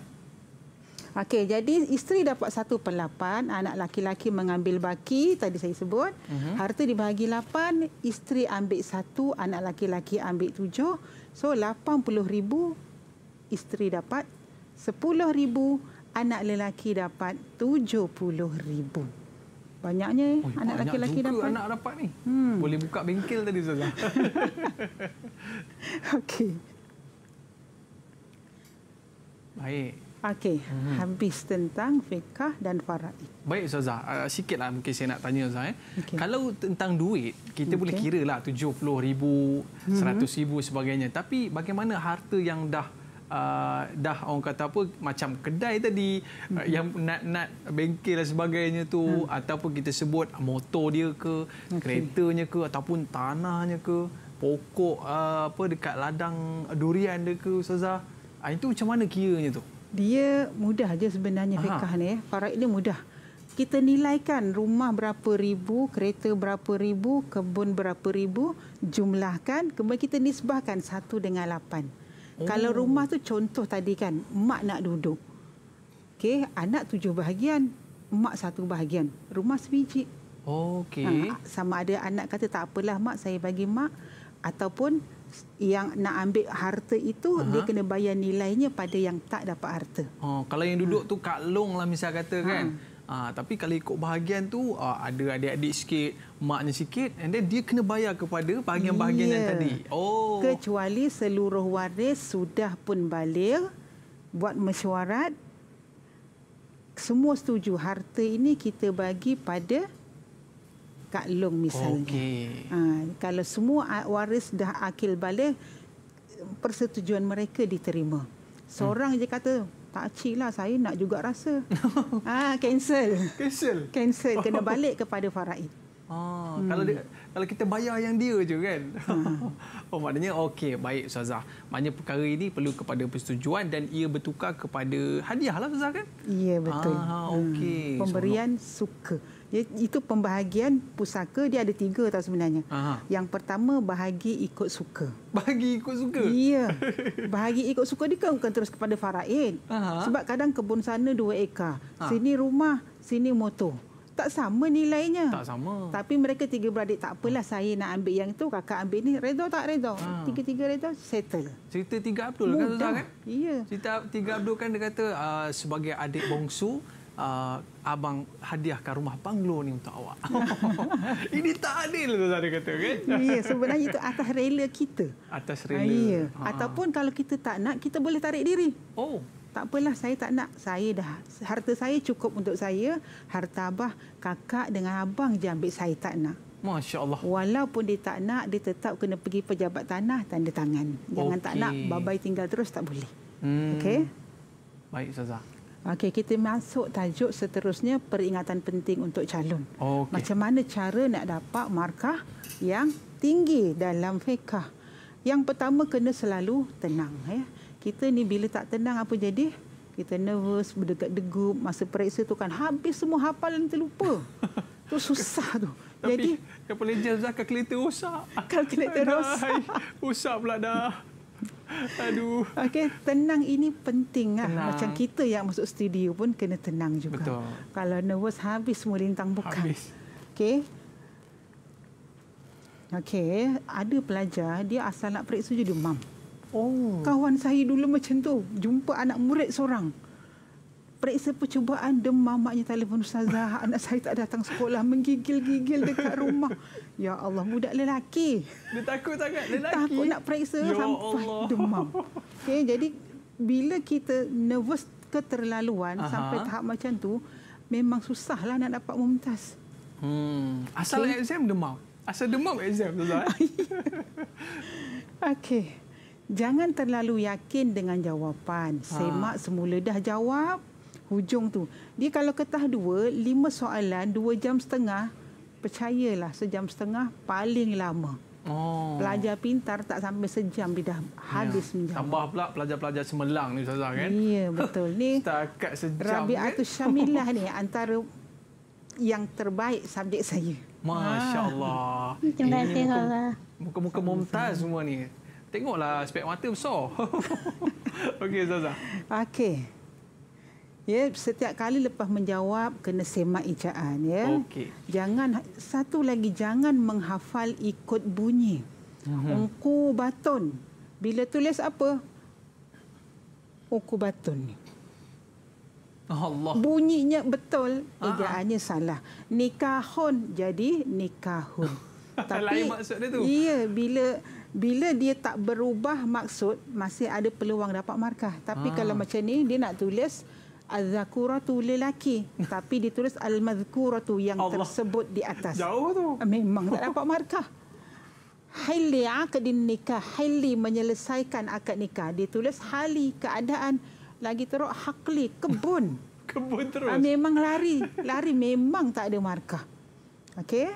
Okey, jadi isteri dapat satu pelapan, anak laki-laki mengambil baki, tadi saya sebut. Uh mhm. -huh. Harta dibahagi lapan, isteri ambil satu, anak laki-laki ambil tujuh. So, lapan puluh ribu isteri dapat, sepuluh ribu anak lelaki dapat, tujuh puluh ribu. Banyaknya Oi, anak laki-laki dapat. Banyak anak dapat ni. Hmm. Boleh buka bengkel tadi, Zaza. <laughs> Okey. Baik. Okey, hmm. habis tentang fiqah dan faraid. Baik Ustazah, uh, ah, sikitlah mungkin saya nak tanya Ustazah. Eh. Okay. Kalau tentang duit, kita okay. boleh kira lah RM70,000, RM100,000 mhm. sebagainya. Tapi bagaimana harta yang dah uh, dah orang kata apa macam kedai tadi hmm. uh, yang nak-nak bengkel dan sebagainya tu hmm. ataupun kita sebut motor dia ke, okay. keretanya ke ataupun tanahnya ke, pokok uh, apa dekat ladang durian dia ke Ustazah. Uh, itu macam mana kiranya tu? dia mudah je sebenarnya Aha. fiqah ni. Eh. Faraid ni mudah. Kita nilaikan rumah berapa ribu, kereta berapa ribu, kebun berapa ribu, jumlahkan, kemudian kita nisbahkan satu dengan lapan. Oh. Kalau rumah tu contoh tadi kan, mak nak duduk. Okey, anak tujuh bahagian, mak satu bahagian. Rumah sebiji. okay ha, sama ada anak kata tak apalah mak, saya bagi mak. Ataupun yang nak ambil harta itu Aha. dia kena bayar nilainya pada yang tak dapat harta. Oh, kalau yang duduk ha. tu Kak Long lah misal kata ha. kan. Ha. tapi kalau ikut bahagian tu uh, ada adik-adik sikit, maknya sikit and then dia kena bayar kepada bahagian-bahagian yeah. yang ya. tadi. Oh. Kecuali seluruh waris sudah pun balik buat mesyuarat semua setuju harta ini kita bagi pada Kak Long misalnya. Okay. Ha, kalau semua waris dah akil balik, persetujuan mereka diterima. Seorang hmm. je kata, tak cik lah saya nak juga rasa. ah <laughs> ha, cancel. Cancel? Cancel, kena oh. balik kepada Faraid. Oh ah, hmm. kalau dia, kalau kita bayar yang dia je kan. Ha. <laughs> Oh maknanya okey baik Ustazah. Maknanya perkara ini perlu kepada persetujuan dan ia bertukar kepada hadiah lah Ustazah kan? Ya betul. Ah, okay Hmm. Pemberian Sorok. suka. Ya, itu pembahagian pusaka dia ada tiga tau sebenarnya. Aha. Yang pertama bahagi ikut suka. Bahagi ikut suka? Iya. <laughs> Bahagi ikut suka dia kan bukan terus kepada Farain. Aha. Sebab kadang kebun sana dua ekar. Ha. Sini rumah, sini motor. Tak sama nilainya. Tak sama. Tapi mereka tiga beradik tak apalah saya nak ambil yang tu kakak ambil ni. Redo tak redo? Ha. Tiga-tiga redo settle. Cerita tiga Abdul kan, Mudah. kan Zuzah kan? Iya. Cerita tiga Abdul kan dia kata uh, sebagai adik bongsu. Uh, abang hadiahkan rumah panglo ni untuk awak. <laughs> Ini tak adil tu saya kata kan? <laughs> Ya, sebenarnya itu atas rela kita. Atas rela. Ha, ya. ha. Ataupun kalau kita tak nak, kita boleh tarik diri. Oh. Tak apalah saya tak nak. Saya dah harta saya cukup untuk saya. Harta abah, kakak dengan abang je ambil saya tak nak. Masya Allah. Walaupun dia tak nak, dia tetap kena pergi pejabat tanah tanda tangan. Jangan okay. tak nak, babai tinggal terus tak boleh. Hmm. Okey. Baik, Ustazah. Okey, kita masuk tajuk seterusnya peringatan penting untuk calon. Okay. Macam mana cara nak dapat markah yang tinggi dalam fiqah? Yang pertama kena selalu tenang ya. Kita ni bila tak tenang apa jadi? Kita nervous, berdegup-degup masa periksa tu kan habis semua hafal hafalan terlupa. <laughs> tu susah tu. Tapi, Jadi, kalau boleh jelaskan kalkulator rosak. Kalkulator rosak. <laughs> Rosak pula dah. Aduh. Okey, tenang ini penting lah. Tenang. Macam kita yang masuk studio pun kena tenang juga. Betul. Kalau nervous habis semua lintang bukan. Habis. Okey. Okey, ada pelajar dia asal nak periksa je dia mam. Oh. Kawan saya dulu macam tu, jumpa anak murid seorang periksa percubaan demam maknya telefon ustazah anak saya tak datang sekolah menggigil-gigil dekat rumah ya Allah budak lelaki dia takut sangat lelaki takut nak periksa ya sampai Allah. demam okay, jadi bila kita nervous keterlaluan Aha. sampai tahap macam tu memang susahlah nak dapat mumtaz hmm. asal okay. exam demam asal demam exam tu <laughs> Okey. Jangan terlalu yakin dengan jawapan. Ha. Semak semula dah jawab, hujung tu. Dia kalau ketah dua, lima soalan, dua jam setengah, percayalah sejam setengah paling lama. Oh. Pelajar pintar tak sampai sejam dia dah ya. habis ya. menjawab. Tambah pula pelajar-pelajar semelang ni Ustazah kan? Ya, betul. Ni Setakat sejam. Rabi'atul kan? Syamilah ni antara yang terbaik subjek saya. Masya Allah. Ah. Terima kasih Allah. Muka-muka mumtaz semua ni. Tengoklah spek mata besar. <laughs> Okey, Zaza. Okey ya setiap kali lepas menjawab kena semak ejaan ya okay. jangan ha, satu lagi jangan menghafal ikut bunyi ungku mhm. baton bila tulis apa ungku baton Allah bunyinya betul ha, ha. ejaannya Aa. salah nikahun jadi nikahun <laughs> tapi lain maksud dia tu iya bila bila dia tak berubah maksud masih ada peluang dapat markah tapi Aa. Ah. kalau macam ni dia nak tulis Al-Zakuratu lelaki. <laughs> Tapi ditulis Al-Mazkuratu yang Allah. tersebut di atas. Jauh tu. Ah, memang tak dapat markah. Hali akad nikah. Hali menyelesaikan akad nikah. Ditulis hali keadaan. Lagi teruk hakli kebun. <laughs> kebun terus. Ah, memang lari. Lari memang tak ada markah. Okey.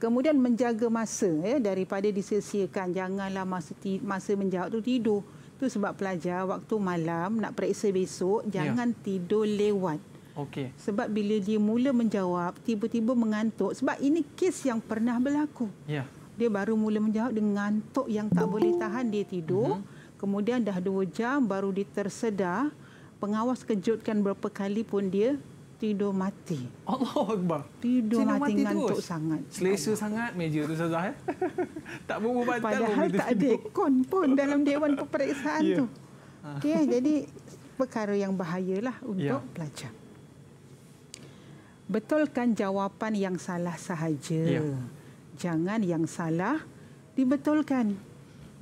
Kemudian menjaga masa ya, daripada disesiakan. Janganlah masa, masa menjawab tu tidur. Tu sebab pelajar waktu malam nak periksa besok ya. jangan ya. tidur lewat. Okey. Sebab bila dia mula menjawab tiba-tiba mengantuk sebab ini kes yang pernah berlaku. Ya. Dia baru mula menjawab dengan ngantuk yang tak boleh tahan dia tidur. Uh mhm. -huh. Kemudian dah dua jam baru dia tersedar. Pengawas kejutkan berapa kali pun dia tidur mati. Allah Akbar. Tidur Sinar mati, mati ngantuk sangat. Selesa Allah. sangat meja tu Ustazah. Eh? <laughs> tak berubah-ubah. Padahal tak ada kon pun dalam Dewan Peperiksaan yeah. tu. Ha. Okay, jadi perkara yang bahayalah ya. untuk yeah. pelajar. Betulkan jawapan yang salah sahaja. Yeah. Jangan yang salah dibetulkan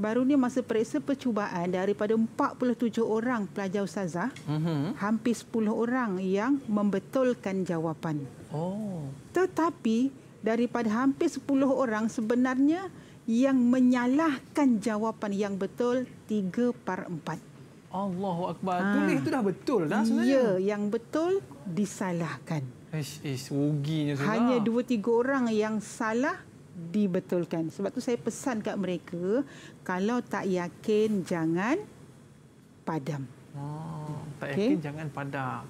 baru ni masa periksa percubaan daripada 47 orang pelajar ustazah uh-huh. hampir 10 orang yang membetulkan jawapan oh tetapi daripada hampir 10 orang sebenarnya yang menyalahkan jawapan yang betul 3 par 4 Allahu akbar ha. tulis tu dah betul dah sebenarnya ya yang betul disalahkan ish ish ruginya sudah hanya 2 3 orang yang salah dibetulkan. Sebab tu saya pesan kat mereka, kalau tak yakin jangan padam. Oh, tak yakin okay. jangan padam.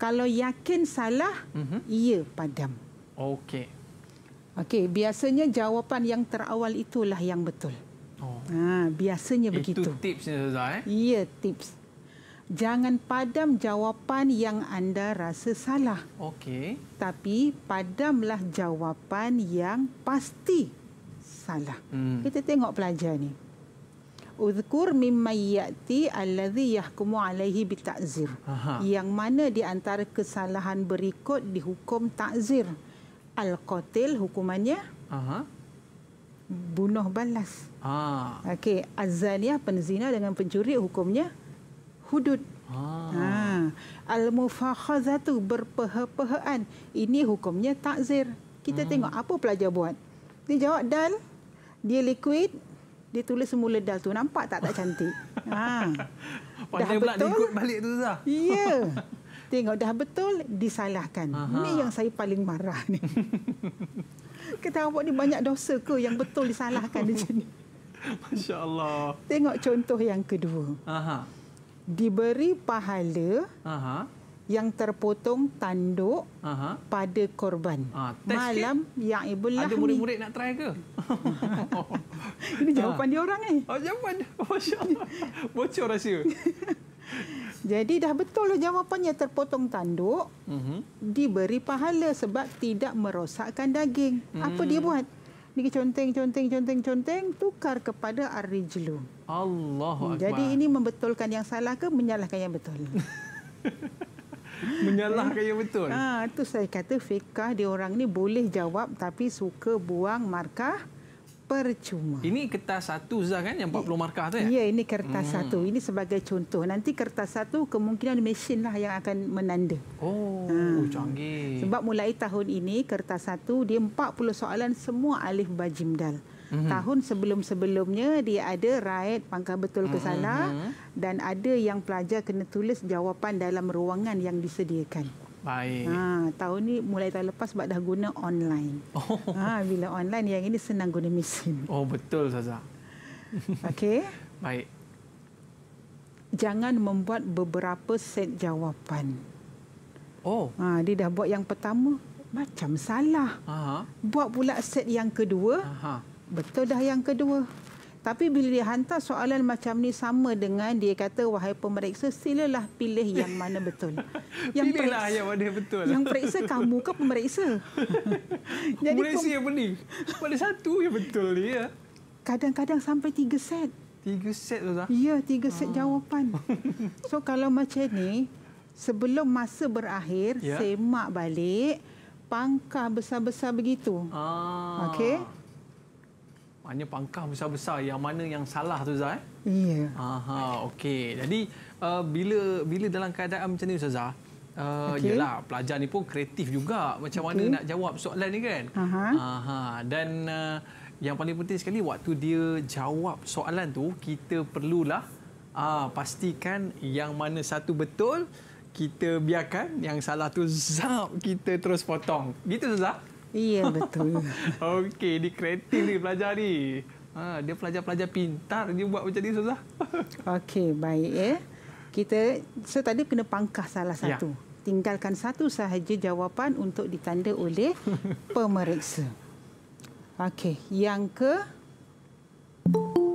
Kalau yakin salah, uh-huh. ia padam. Okey. Okey, biasanya jawapan yang terawal itulah yang betul. Oh. Ha, biasanya Itu begitu. Itu tipsnya Ustaz eh? Ya, tips. Jangan padam jawapan yang anda rasa salah. Okey. Tapi padamlah jawapan yang pasti salah. Hmm. Kita tengok pelajar ni. Uzkur mimma ya'ti allazi yahkumu alaihi bita'zir. Yang mana di antara kesalahan berikut dihukum takzir Al-qatil hukumannya? Aha. Bunuh balas. Ah. Okey, azaniyah penzina dengan pencuri hukumnya hudud. Ah. Ha. ha. Al-mufakhazatu berpeha-pehaan. Ini hukumnya takzir Kita hmm. tengok apa pelajar buat. Dia jawab dal dia liquid dia tulis semula dal tu nampak tak tak cantik <laughs> ha dah pula betul ikut balik tu dah ya yeah. <laughs> tengok dah betul disalahkan Aha. ni yang saya paling marah ni <laughs> kita awak ni banyak dosa ke yang betul disalahkan di sini masya-Allah tengok contoh yang kedua Aha. diberi pahala Aha yang terpotong tanduk Aha. pada korban. Ha, Malam ke? yang ibu lahmi. Ada murid-murid nak try ke? <laughs> Ini jawapan ha. dia orang ni. Oh, jawapan. Oh, <laughs> Bocor rahsia. <laughs> Jadi dah betul lah jawapannya terpotong tanduk uh mhm. -huh. diberi pahala sebab tidak merosakkan daging. Hmm. Apa dia hmm. buat? Niki conteng conteng conteng conteng tukar kepada arrijlu. Allahu Jadi akbar. Jadi ini membetulkan yang salah ke menyalahkan yang betul? <laughs> menyalahkan kaya betul. Ha, tu saya kata fikah dia orang ni boleh jawab tapi suka buang markah percuma. Ini kertas satu Zah kan yang 40 markah tu ya? Ya, ini kertas hmm. satu. Ini sebagai contoh. Nanti kertas satu kemungkinan mesin lah yang akan menanda. Oh, hmm. canggih. Sebab mulai tahun ini kertas satu dia 40 soalan semua alif bajimdal. Hmm. -hmm. Tahun sebelum-sebelumnya dia ada raid pangkal betul ke mhm. sana mm -hmm. dan ada yang pelajar kena tulis jawapan dalam ruangan yang disediakan. Baik. Ha, tahun ni mulai tahun lepas sebab dah guna online. <laughs> Oh. Ha, bila online yang ini senang guna mesin. Oh betul Saza. <laughs> Okey. Baik. Jangan membuat beberapa set jawapan. Oh. Ha, dia dah buat yang pertama macam salah. Aha. Buat pula set yang kedua. Aha. Betul dah yang kedua. Tapi bila dia hantar soalan macam ni sama dengan dia kata wahai pemeriksa silalah pilih yang mana betul. <laughs> Yang pilihlah yang mana betul. Yang periksa kamu ke pemeriksa? <laughs> pemeriksa yang pening. Pada satu yang betul ni ya? Kadang-kadang sampai tiga set. Tiga set tu dah? Ya, tiga set ha. jawapan. <laughs> So kalau macam ni, sebelum masa berakhir, ya. semak balik, pangkah besar-besar begitu. Ah. Okey? Maknanya pangkah besar-besar yang mana yang salah tu Zah? Eh? Ya. Aha, okey. Jadi uh, bila bila dalam keadaan macam ni Ustazah, uh, okay. yalah pelajar ni pun kreatif juga macam okay. mana nak jawab soalan ni kan? Aha. Aha. Dan uh, yang paling penting sekali waktu dia jawab soalan tu kita perlulah uh, pastikan yang mana satu betul kita biarkan yang salah tu zap kita terus potong. Gitu Zah? Iya betul. <laughs> Okey, di kreatif ni pelajar ni. Ha, dia pelajar-pelajar pintar dia buat macam ni susah. <laughs> Okey, baik ya. Kita so tadi kena pangkah salah ya. satu. Tinggalkan satu sahaja jawapan untuk ditanda oleh <laughs> pemeriksa. Okey, yang ke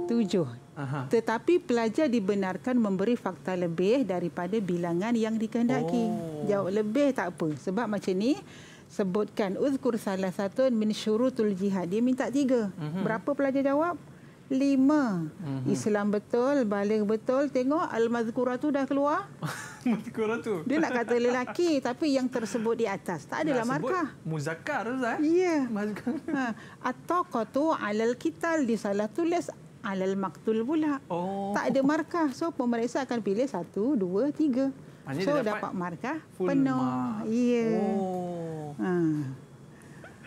tujuh. Aha. Tetapi pelajar dibenarkan memberi fakta lebih daripada bilangan yang dikehendaki. Oh. Jawab lebih tak apa. Sebab macam ni, sebutkan uzkur salah satu min syurutul jihad. Dia minta tiga. Mm-hmm. Berapa pelajar jawab? Lima. Mm-hmm. Islam betul, balik betul. Tengok al-mazkura tu dah keluar. <laughs> mazkura tu. Dia nak kata lelaki tapi yang tersebut di atas. Tak ada nak markah. Sebut muzakkar Ustaz. Ya. Yeah. Mazkur. ha. Atau qatu alal kital di salah tulis alal maktul pula. Oh. Tak ada markah. So pemeriksa akan pilih satu, dua, tiga. Maksudnya so dapat, dapat markah full penuh. Mark. Ya. Oh. Ha.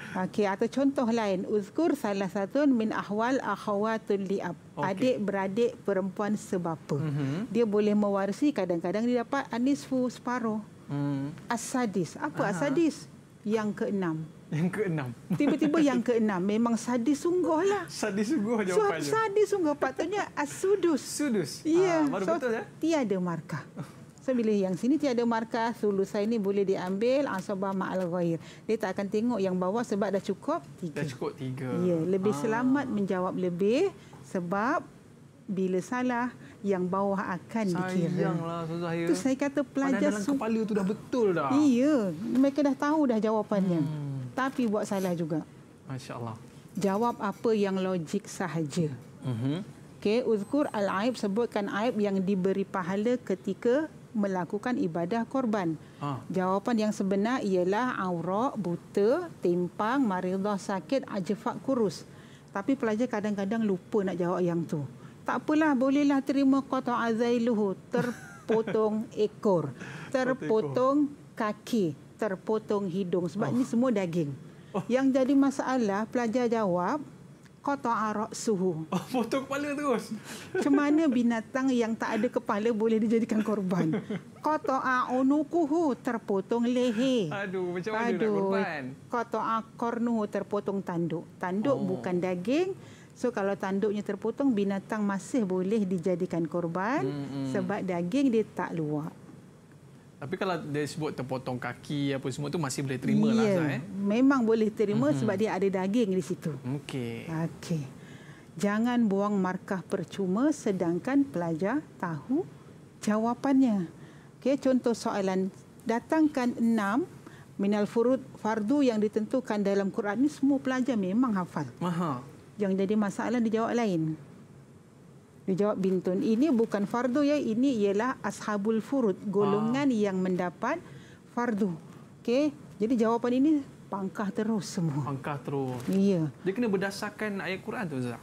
Okey, atau contoh lain, uzkur salah satu min ahwal akhawatul liab. Okay. Adik beradik perempuan sebapa. Mm-hmm. Dia boleh mewarisi kadang-kadang dia dapat anisfu separuh. Mm. Asadis. Apa Aha. asadis? Yang keenam. Yang keenam. Tiba-tiba yang keenam memang sadis sungguh lah. Sadis sungguh jawapannya. So, sadis sungguh patutnya asudus. Sudus. Ya. Yeah. Ah, so, betul ya. Tiada markah. <laughs> So bila yang sini tiada markah, sulusai ini boleh diambil ansabah ma'al ghair. Dia tak akan tengok yang bawah sebab dah cukup tiga. Dah cukup tiga. Ya, lebih ah. selamat menjawab lebih sebab bila salah yang bawah akan dikira. Sayanglah Suzahir. Itu saya kata pelajar Padahal dalam kepala itu dah betul dah. Iya, mereka dah tahu dah jawapannya. Hmm. Tapi buat salah juga. Masya-Allah. Jawab apa yang logik sahaja. Mhm. Uh-huh. Okey, uzkur al-aib sebutkan aib yang diberi pahala ketika melakukan ibadah korban. Ha. Jawapan yang sebenar ialah aurak, buta, timpang, maridah, sakit, ajfak, kurus. Tapi pelajar kadang-kadang lupa nak jawab yang tu. Tak apalah, bolehlah terima kota azailuhu. Terpotong <laughs> ekor. Terpotong kaki. Terpotong hidung. Sebab oh. ini semua daging. Oh. Yang jadi masalah, pelajar jawab, qata'a ra'suhu. <laughs> Oh, potong kepala terus. Macam mana binatang yang tak ada kepala boleh dijadikan korban? Qata'a unukuhu, terpotong leher. Aduh, macam mana Aduh. nak korban? Qata'a qarnuhu, terpotong tanduk. Tanduk oh. bukan daging. So kalau tanduknya terpotong, binatang masih boleh dijadikan korban hmm, hmm. sebab daging dia tak luar. Tapi kalau dia sebut terpotong kaki apa semua tu masih boleh terima ya, lah. Ya, eh? memang boleh terima mm -hmm. sebab dia ada daging di situ. Okey. Okey. Jangan buang markah percuma sedangkan pelajar tahu jawapannya. Okey, contoh soalan. Datangkan enam minal furud fardu yang ditentukan dalam Quran ini semua pelajar memang hafal. Maha. Yang jadi masalah dijawab lain. Dia jawab bintun. Ini bukan fardu ya. Ini ialah ashabul furud. Golongan ha. yang mendapat fardu. Okey. Jadi jawapan ini pangkah terus semua. Pangkah terus. Iya. Dia kena berdasarkan ayat Quran tu Ustaz?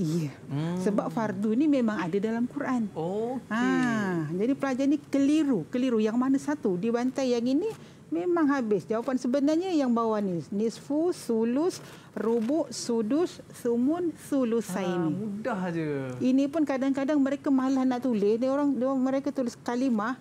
Iya. Hmm. Sebab fardu ni memang ada dalam Quran. Okay. Ha. Ah, jadi pelajar ni keliru. Keliru. Yang mana satu? Dibantai yang ini... Memang habis. Jawapan sebenarnya yang bawah ni. Nisfu, sulus, rubuk, sudus, sumun, sulusaini. Ha, mudah aja. Ini pun kadang-kadang mereka malah nak tulis. Dia orang, dia orang mereka tulis kalimah,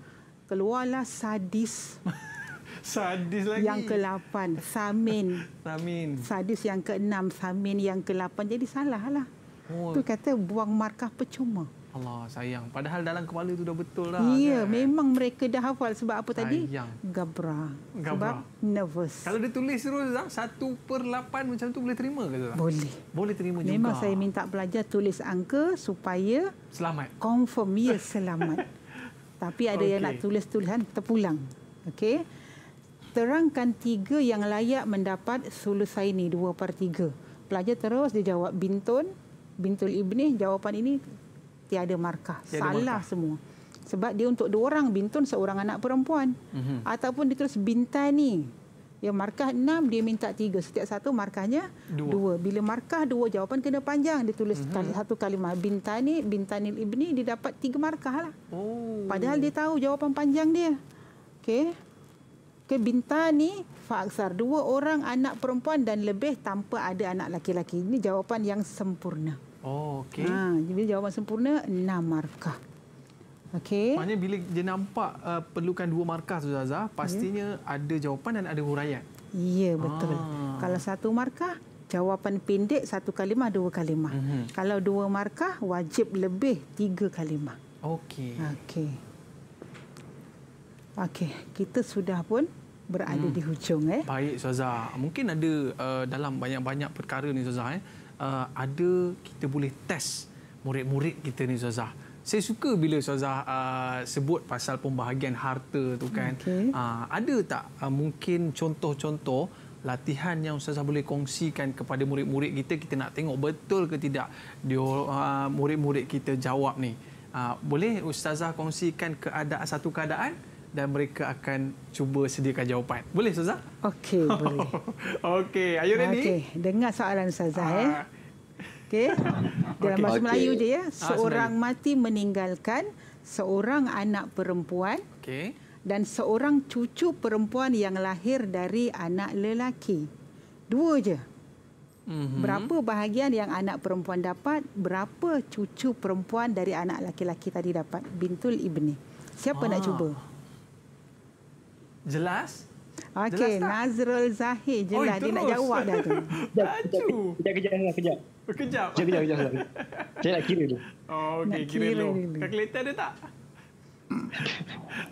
keluarlah sadis. <laughs> sadis lagi. Yang ke-8, samin. <laughs> samin. Sadis yang ke-6, samin yang ke-8. Jadi salah lah. Oh. Tu kata buang markah percuma. Allah sayang. Padahal dalam kepala itu dah betul lah. Ya, kan? memang mereka dah hafal. Sebab apa sayang. tadi? Sayang. Gabra. gabra, nervous. Kalau dia tulis terus, ah, satu per lapan macam tu boleh terima ke? Boleh. Boleh terima memang juga. Memang saya minta pelajar tulis angka supaya... Selamat. Confirm, ya <laughs> selamat. Tapi ada okay. yang nak tulis tulisan terpulang. Okey. Terangkan tiga yang layak mendapat selesai ini, dua per tiga. Pelajar terus dia jawab bintun, bintul ibni jawapan ini tiada markah. Tiada Salah markah. semua. Sebab dia untuk dua orang bintun seorang anak perempuan. Mm-hmm. Ataupun dia terus bintan ni. Ya markah enam dia minta tiga. Setiap satu markahnya dua. dua. Bila markah dua jawapan kena panjang. Dia tulis mm-hmm. satu kalimah bintani bintani ibni dia dapat tiga markah lah. Oh. Padahal dia tahu jawapan panjang dia. Okey. Okay, bintani faksar dua orang anak perempuan dan lebih tanpa ada anak laki-laki. Ini jawapan yang sempurna. Oh, okey. Ha, bila jawapan sempurna, enam markah. Okey. Maknanya bila dia nampak uh, perlukan dua markah tu, Zaza, pastinya yeah. ada jawapan dan ada huraian. Ya, betul. Ah. Kalau satu markah, jawapan pendek satu kalimah, dua kalimah. Mm -hmm. Kalau dua markah, wajib lebih tiga kalimah. Okey. Okey. Okey, kita sudah pun berada hmm. di hujung. Eh? Baik, Suazah. Mungkin ada uh, dalam banyak-banyak perkara ni Suazah. Eh? uh, ada kita boleh tes murid-murid kita ni Ustazah. Saya suka bila Ustazah uh, sebut pasal pembahagian harta tu kan. Okay. Uh, ada tak uh, mungkin contoh-contoh latihan yang Ustazah boleh kongsikan kepada murid-murid kita kita nak tengok betul ke tidak dia uh, murid-murid kita jawab ni. Uh, boleh Ustazah kongsikan keadaan satu keadaan? dan mereka akan cuba sediakan jawapan. Boleh Sazah? Okey, <laughs> boleh. Okey, are you ready? Okey, dengar soalan Ustazah eh. Ah. Okey. Dalam bahasa okay. Melayu je ya. Ah, seorang ah, mati meninggalkan seorang anak perempuan. Okey. Dan seorang cucu perempuan yang lahir dari anak lelaki. Dua je. Mm-hmm. Berapa bahagian yang anak perempuan dapat? Berapa cucu perempuan dari anak laki-laki tadi dapat? Bintul Ibni. Siapa ah. nak cuba? jelas. Okey, Nazrul Zahir jelas oh, dia terus. nak jawab dah tu. <laughs> Kejap, kejap, kejap, kejap. Kejap. Kejap, kejap, kejap. Saya nak kira dulu. Oh, okey, kira, kira Kalkulator ada tak?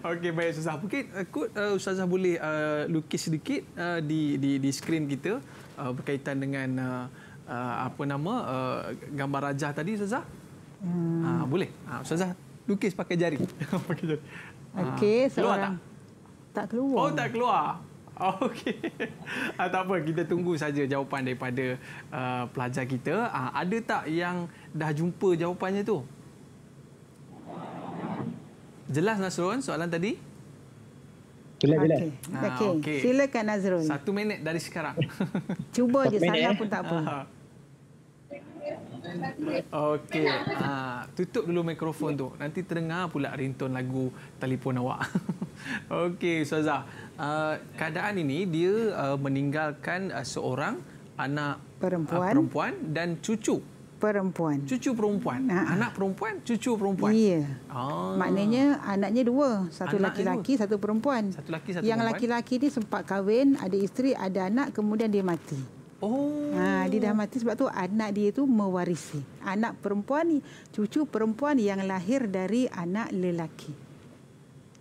Okey baik Ustazah. Mungkin kut uh, Ustazah boleh uh, lukis sedikit uh, di di di skrin kita uh, berkaitan dengan uh, uh, apa nama uh, gambar rajah tadi Ustazah? Hmm. Uh, boleh. Uh, Ustazah lukis pakai jari. <laughs> pakai jari. Ah, okey, uh, seorang. Keluar tak? Tak keluar. Oh, tak keluar. <laughs> Oh, okey. Ah, tak apa, kita tunggu saja jawapan daripada uh, pelajar kita. Ah, ada tak yang dah jumpa jawapannya tu? Jelas Nasrun soalan tadi? Jelas-jelas. Okey. Ah, okay. Okay. Silakan Nasrun. Satu minit dari sekarang. Cuba Satu je, saya eh? pun tak apa. Ah. Okey. Ha, tutup dulu mikrofon tu. Nanti terdengar pula rinton lagu telefon awak. <laughs> Okey, Ustazah. Ah, keadaan ini dia ah, meninggalkan seorang anak perempuan, perempuan dan cucu perempuan. Cucu perempuan. Ha. Anak perempuan, cucu perempuan. Ya. Ah. Maknanya anaknya dua. Satu laki-laki, satu perempuan. Satu laki satu Yang perempuan. Yang lelaki-lelaki ni sempat kahwin, ada isteri, ada anak, kemudian dia mati. Oh. Ha, dia dah mati sebab tu anak dia tu mewarisi. Anak perempuan ni, cucu perempuan yang lahir dari anak lelaki.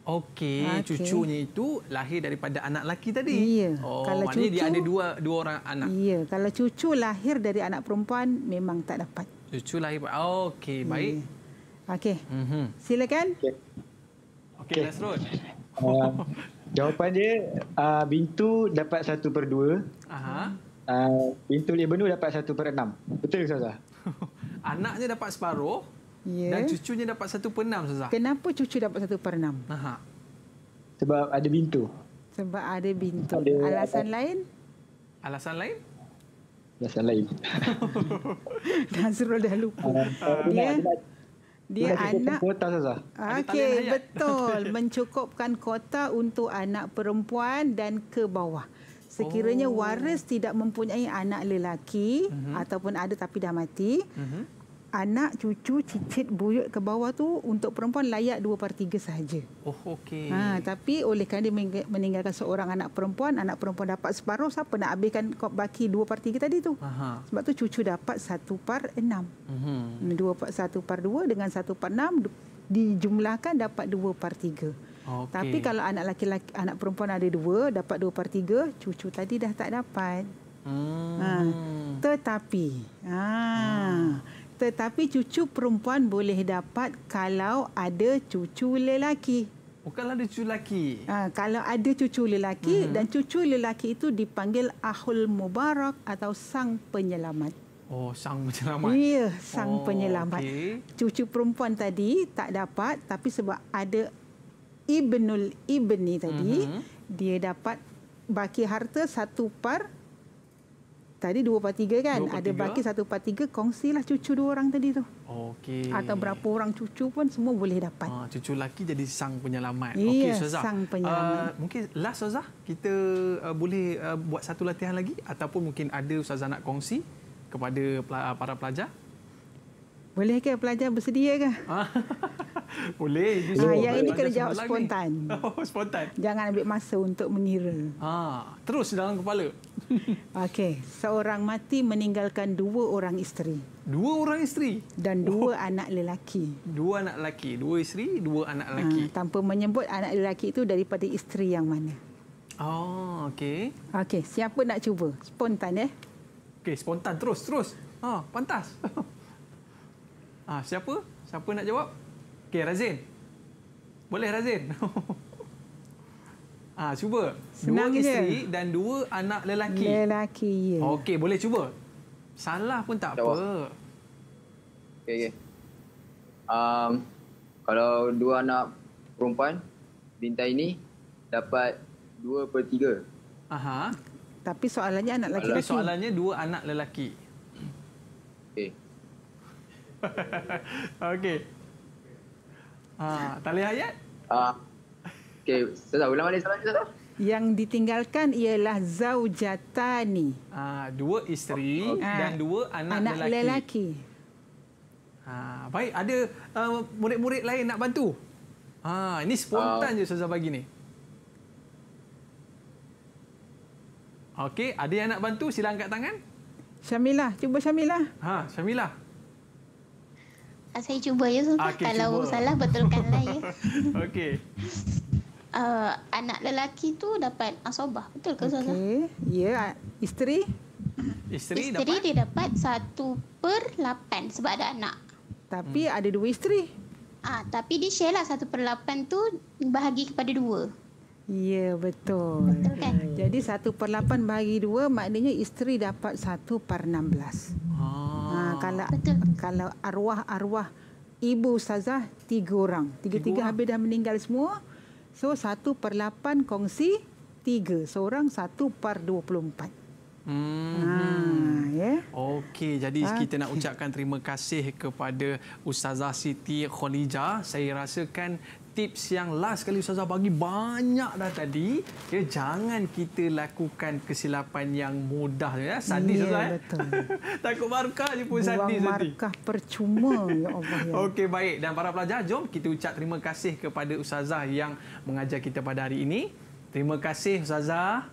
Okey, okay. cucunya itu lahir daripada anak lelaki tadi. Ya. Oh, kalau maknanya cucu, dia ada dua dua orang anak. Iya, kalau cucu lahir dari anak perempuan memang tak dapat. Cucu lahir. Okey, baik. Ya. Okey. Mm -hmm. Silakan. Okey, okay, Nasrul. Uh, jawapan dia uh, Bintu dapat satu per dua. Aha. Ah, pintu Lebanon dapat satu per enam. Betul, Ustazah? <laughs> Anaknya dapat separuh yeah. dan cucunya dapat satu per enam, Ustazah. Kenapa cucu dapat satu per enam? Aha. Sebab ada pintu. Sebab ada pintu. Alasan ada... lain? Alasan lain? Alasan lain. <laughs> Nazrul dah lupa. Uh, dia, dia, dia anak... Kota, Ustazah. Okay betul. <laughs> Mencukupkan kota untuk anak perempuan dan ke bawah sekiranya oh. waris tidak mempunyai anak lelaki uh-huh. ataupun ada tapi dah mati uh-huh. anak cucu cicit buyut ke bawah tu untuk perempuan layak 2/3 saja oh okey ha tapi oleh kerana dia meninggalkan seorang anak perempuan anak perempuan dapat separuh siapa nak habiskan baki 2/3 tadi tu uh-huh. sebab tu cucu dapat 1/6 uh-huh. 2 1/2 dengan 1/6 dijumlahkan dapat 2/3 Okay. Tapi kalau anak laki-laki anak perempuan ada dua, dapat dua per tiga, cucu tadi dah tak dapat. Ha. Hmm. Ha. Tetapi, ha. Hmm. tetapi cucu perempuan boleh dapat kalau ada cucu lelaki. Bukan ada cucu lelaki. Ha, kalau ada cucu lelaki hmm. dan cucu lelaki itu dipanggil Ahul Mubarak atau Sang Penyelamat. Oh, Sang Penyelamat. Ya, Sang oh, Penyelamat. Okay. Cucu perempuan tadi tak dapat tapi sebab ada Ibnul Ibni tadi uh-huh. dia dapat baki harta satu par tadi dua par tiga kan dua ada tiga. baki satu par tiga kongsilah cucu dua orang tadi tu okey atau berapa orang cucu pun semua boleh dapat ha, cucu lelaki jadi sang penyelamat okey ustazah sang ah, penyelamat uh, mungkin last ustazah kita uh, boleh uh, buat satu latihan lagi ataupun mungkin ada ustazah nak kongsi kepada para pelajar boleh ke pelajar bersedia ke? <laughs> Boleh. Ha, yang ini kena jawab spontan. <laughs> Oh, spontan. Jangan ambil masa untuk mengira. Ha, ah, terus dalam kepala. <laughs> Okey, seorang mati meninggalkan dua orang isteri. Dua orang isteri? Dan dua oh. anak lelaki. Dua anak lelaki. Dua isteri, dua anak ah, lelaki. Ha, tanpa menyebut anak lelaki itu daripada isteri yang mana. Oh, okey. Okey, siapa nak cuba? Spontan, ya? Eh? Okey, spontan. Terus, terus. Ha, pantas. Pantas. Ah ha, siapa? Siapa nak jawab? Okey Razin. Boleh Razin. <laughs> Ah ha, cuba. Senang dua isteri je. dan dua anak lelaki. Lelaki ya. Okey boleh cuba. Salah pun tak jawab. apa. Okey okey. Um, kalau dua anak perempuan Bintai ini dapat 2 per 3. Aha. Tapi soalannya anak lelaki. soalannya dua anak lelaki. <laughs> Okey. Ha, tali hayat? Ah. Uh, Okey, saya ulang balik soalan saya. Yang ditinggalkan ialah zaujatani. Ha, ah, dua isteri okay. Ah, dan dua anak, anak lelaki. lelaki. Ha, baik, ada uh, murid-murid lain nak bantu? Ha, ini spontan uh. je Ustazah bagi ni. Okey, ada yang nak bantu? Sila angkat tangan. Syamilah, cuba Syamilah. Ha, Syamilah. Ah, saya cuba ya sumpah okay, kalau cuba. salah betulkan lah ya. <laughs> Okey. Uh, anak lelaki tu dapat asobah betul ke Zaza? Okey. Ya, yeah. isteri Isteri, isteri dapat? dia dapat satu per lapan sebab ada anak. Tapi hmm. ada dua isteri. Ah, tapi dia share lah satu per lapan tu bahagi kepada dua. Ya, yeah, betul. Betul kan? Jadi satu per lapan bagi dua maknanya isteri dapat satu per enam belas. Ah kalau betul. kalau arwah-arwah ibu ustazah tiga orang. Tiga-tiga habis dah meninggal semua. So 1 per 8 kongsi 3. Seorang 1 per 24. Hmm. Ha, yeah. Ya. Okey, jadi okay. Ah. kita nak ucapkan terima kasih kepada Ustazah Siti Khalijah. Saya rasakan tips yang last kali Ustazah bagi banyak dah tadi. Ya, jangan kita lakukan kesilapan yang mudah. Ya. Sadis yeah, Ustazah. Ya? Eh? <laughs> Takut markah je pun Buang sadis. Buang markah nanti. percuma. Ya Allah, ya. Okey, baik. Dan para pelajar, jom kita ucap terima kasih kepada Ustazah yang mengajar kita pada hari ini. Terima kasih Ustazah.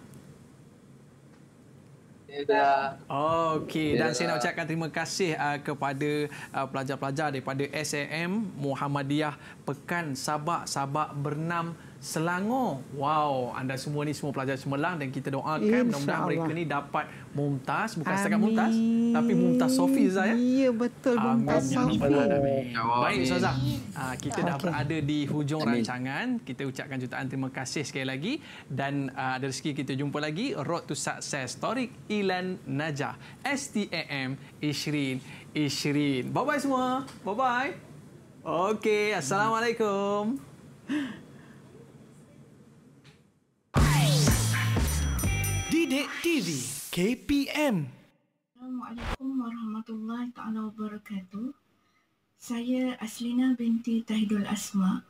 Oh, okey. Dan saya nak ucapkan terima kasih uh, kepada pelajar uh, pelajar-pelajar daripada SAM Muhammadiyah Pekan Sabak Sabak Bernam Selangor. Wow, anda semua ni semua pelajar Semelang dan kita doakan mudah-mudahan mereka ni dapat mumtaz, bukan Amin. setakat mumtaz tapi mumtaz Sofi Zah ya. Ya betul mumtaz Sofi. Baik ya Ustazah. Ah, kita dah okay. berada di hujung Amin. rancangan. Kita ucapkan jutaan terima kasih sekali lagi dan uh, ada rezeki kita jumpa lagi Road to Success Torik Ilan Najah STAM Ishrin Ishrin. Bye bye semua. Bye bye. Okey, assalamualaikum. Hmm. Sidik TV KPM Assalamualaikum warahmatullahi taala wabarakatuh. Saya Aslina binti Tahidul Asma,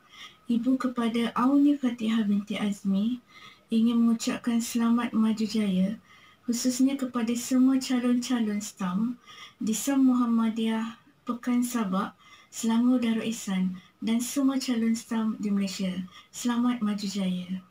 ibu kepada Auni Fatihah binti Azmi, ingin mengucapkan selamat maju jaya khususnya kepada semua calon-calon STAM di SAM Muhammadiyah Pekan Sabak, Selangor Darul Ihsan dan semua calon STAM di Malaysia. Selamat maju jaya.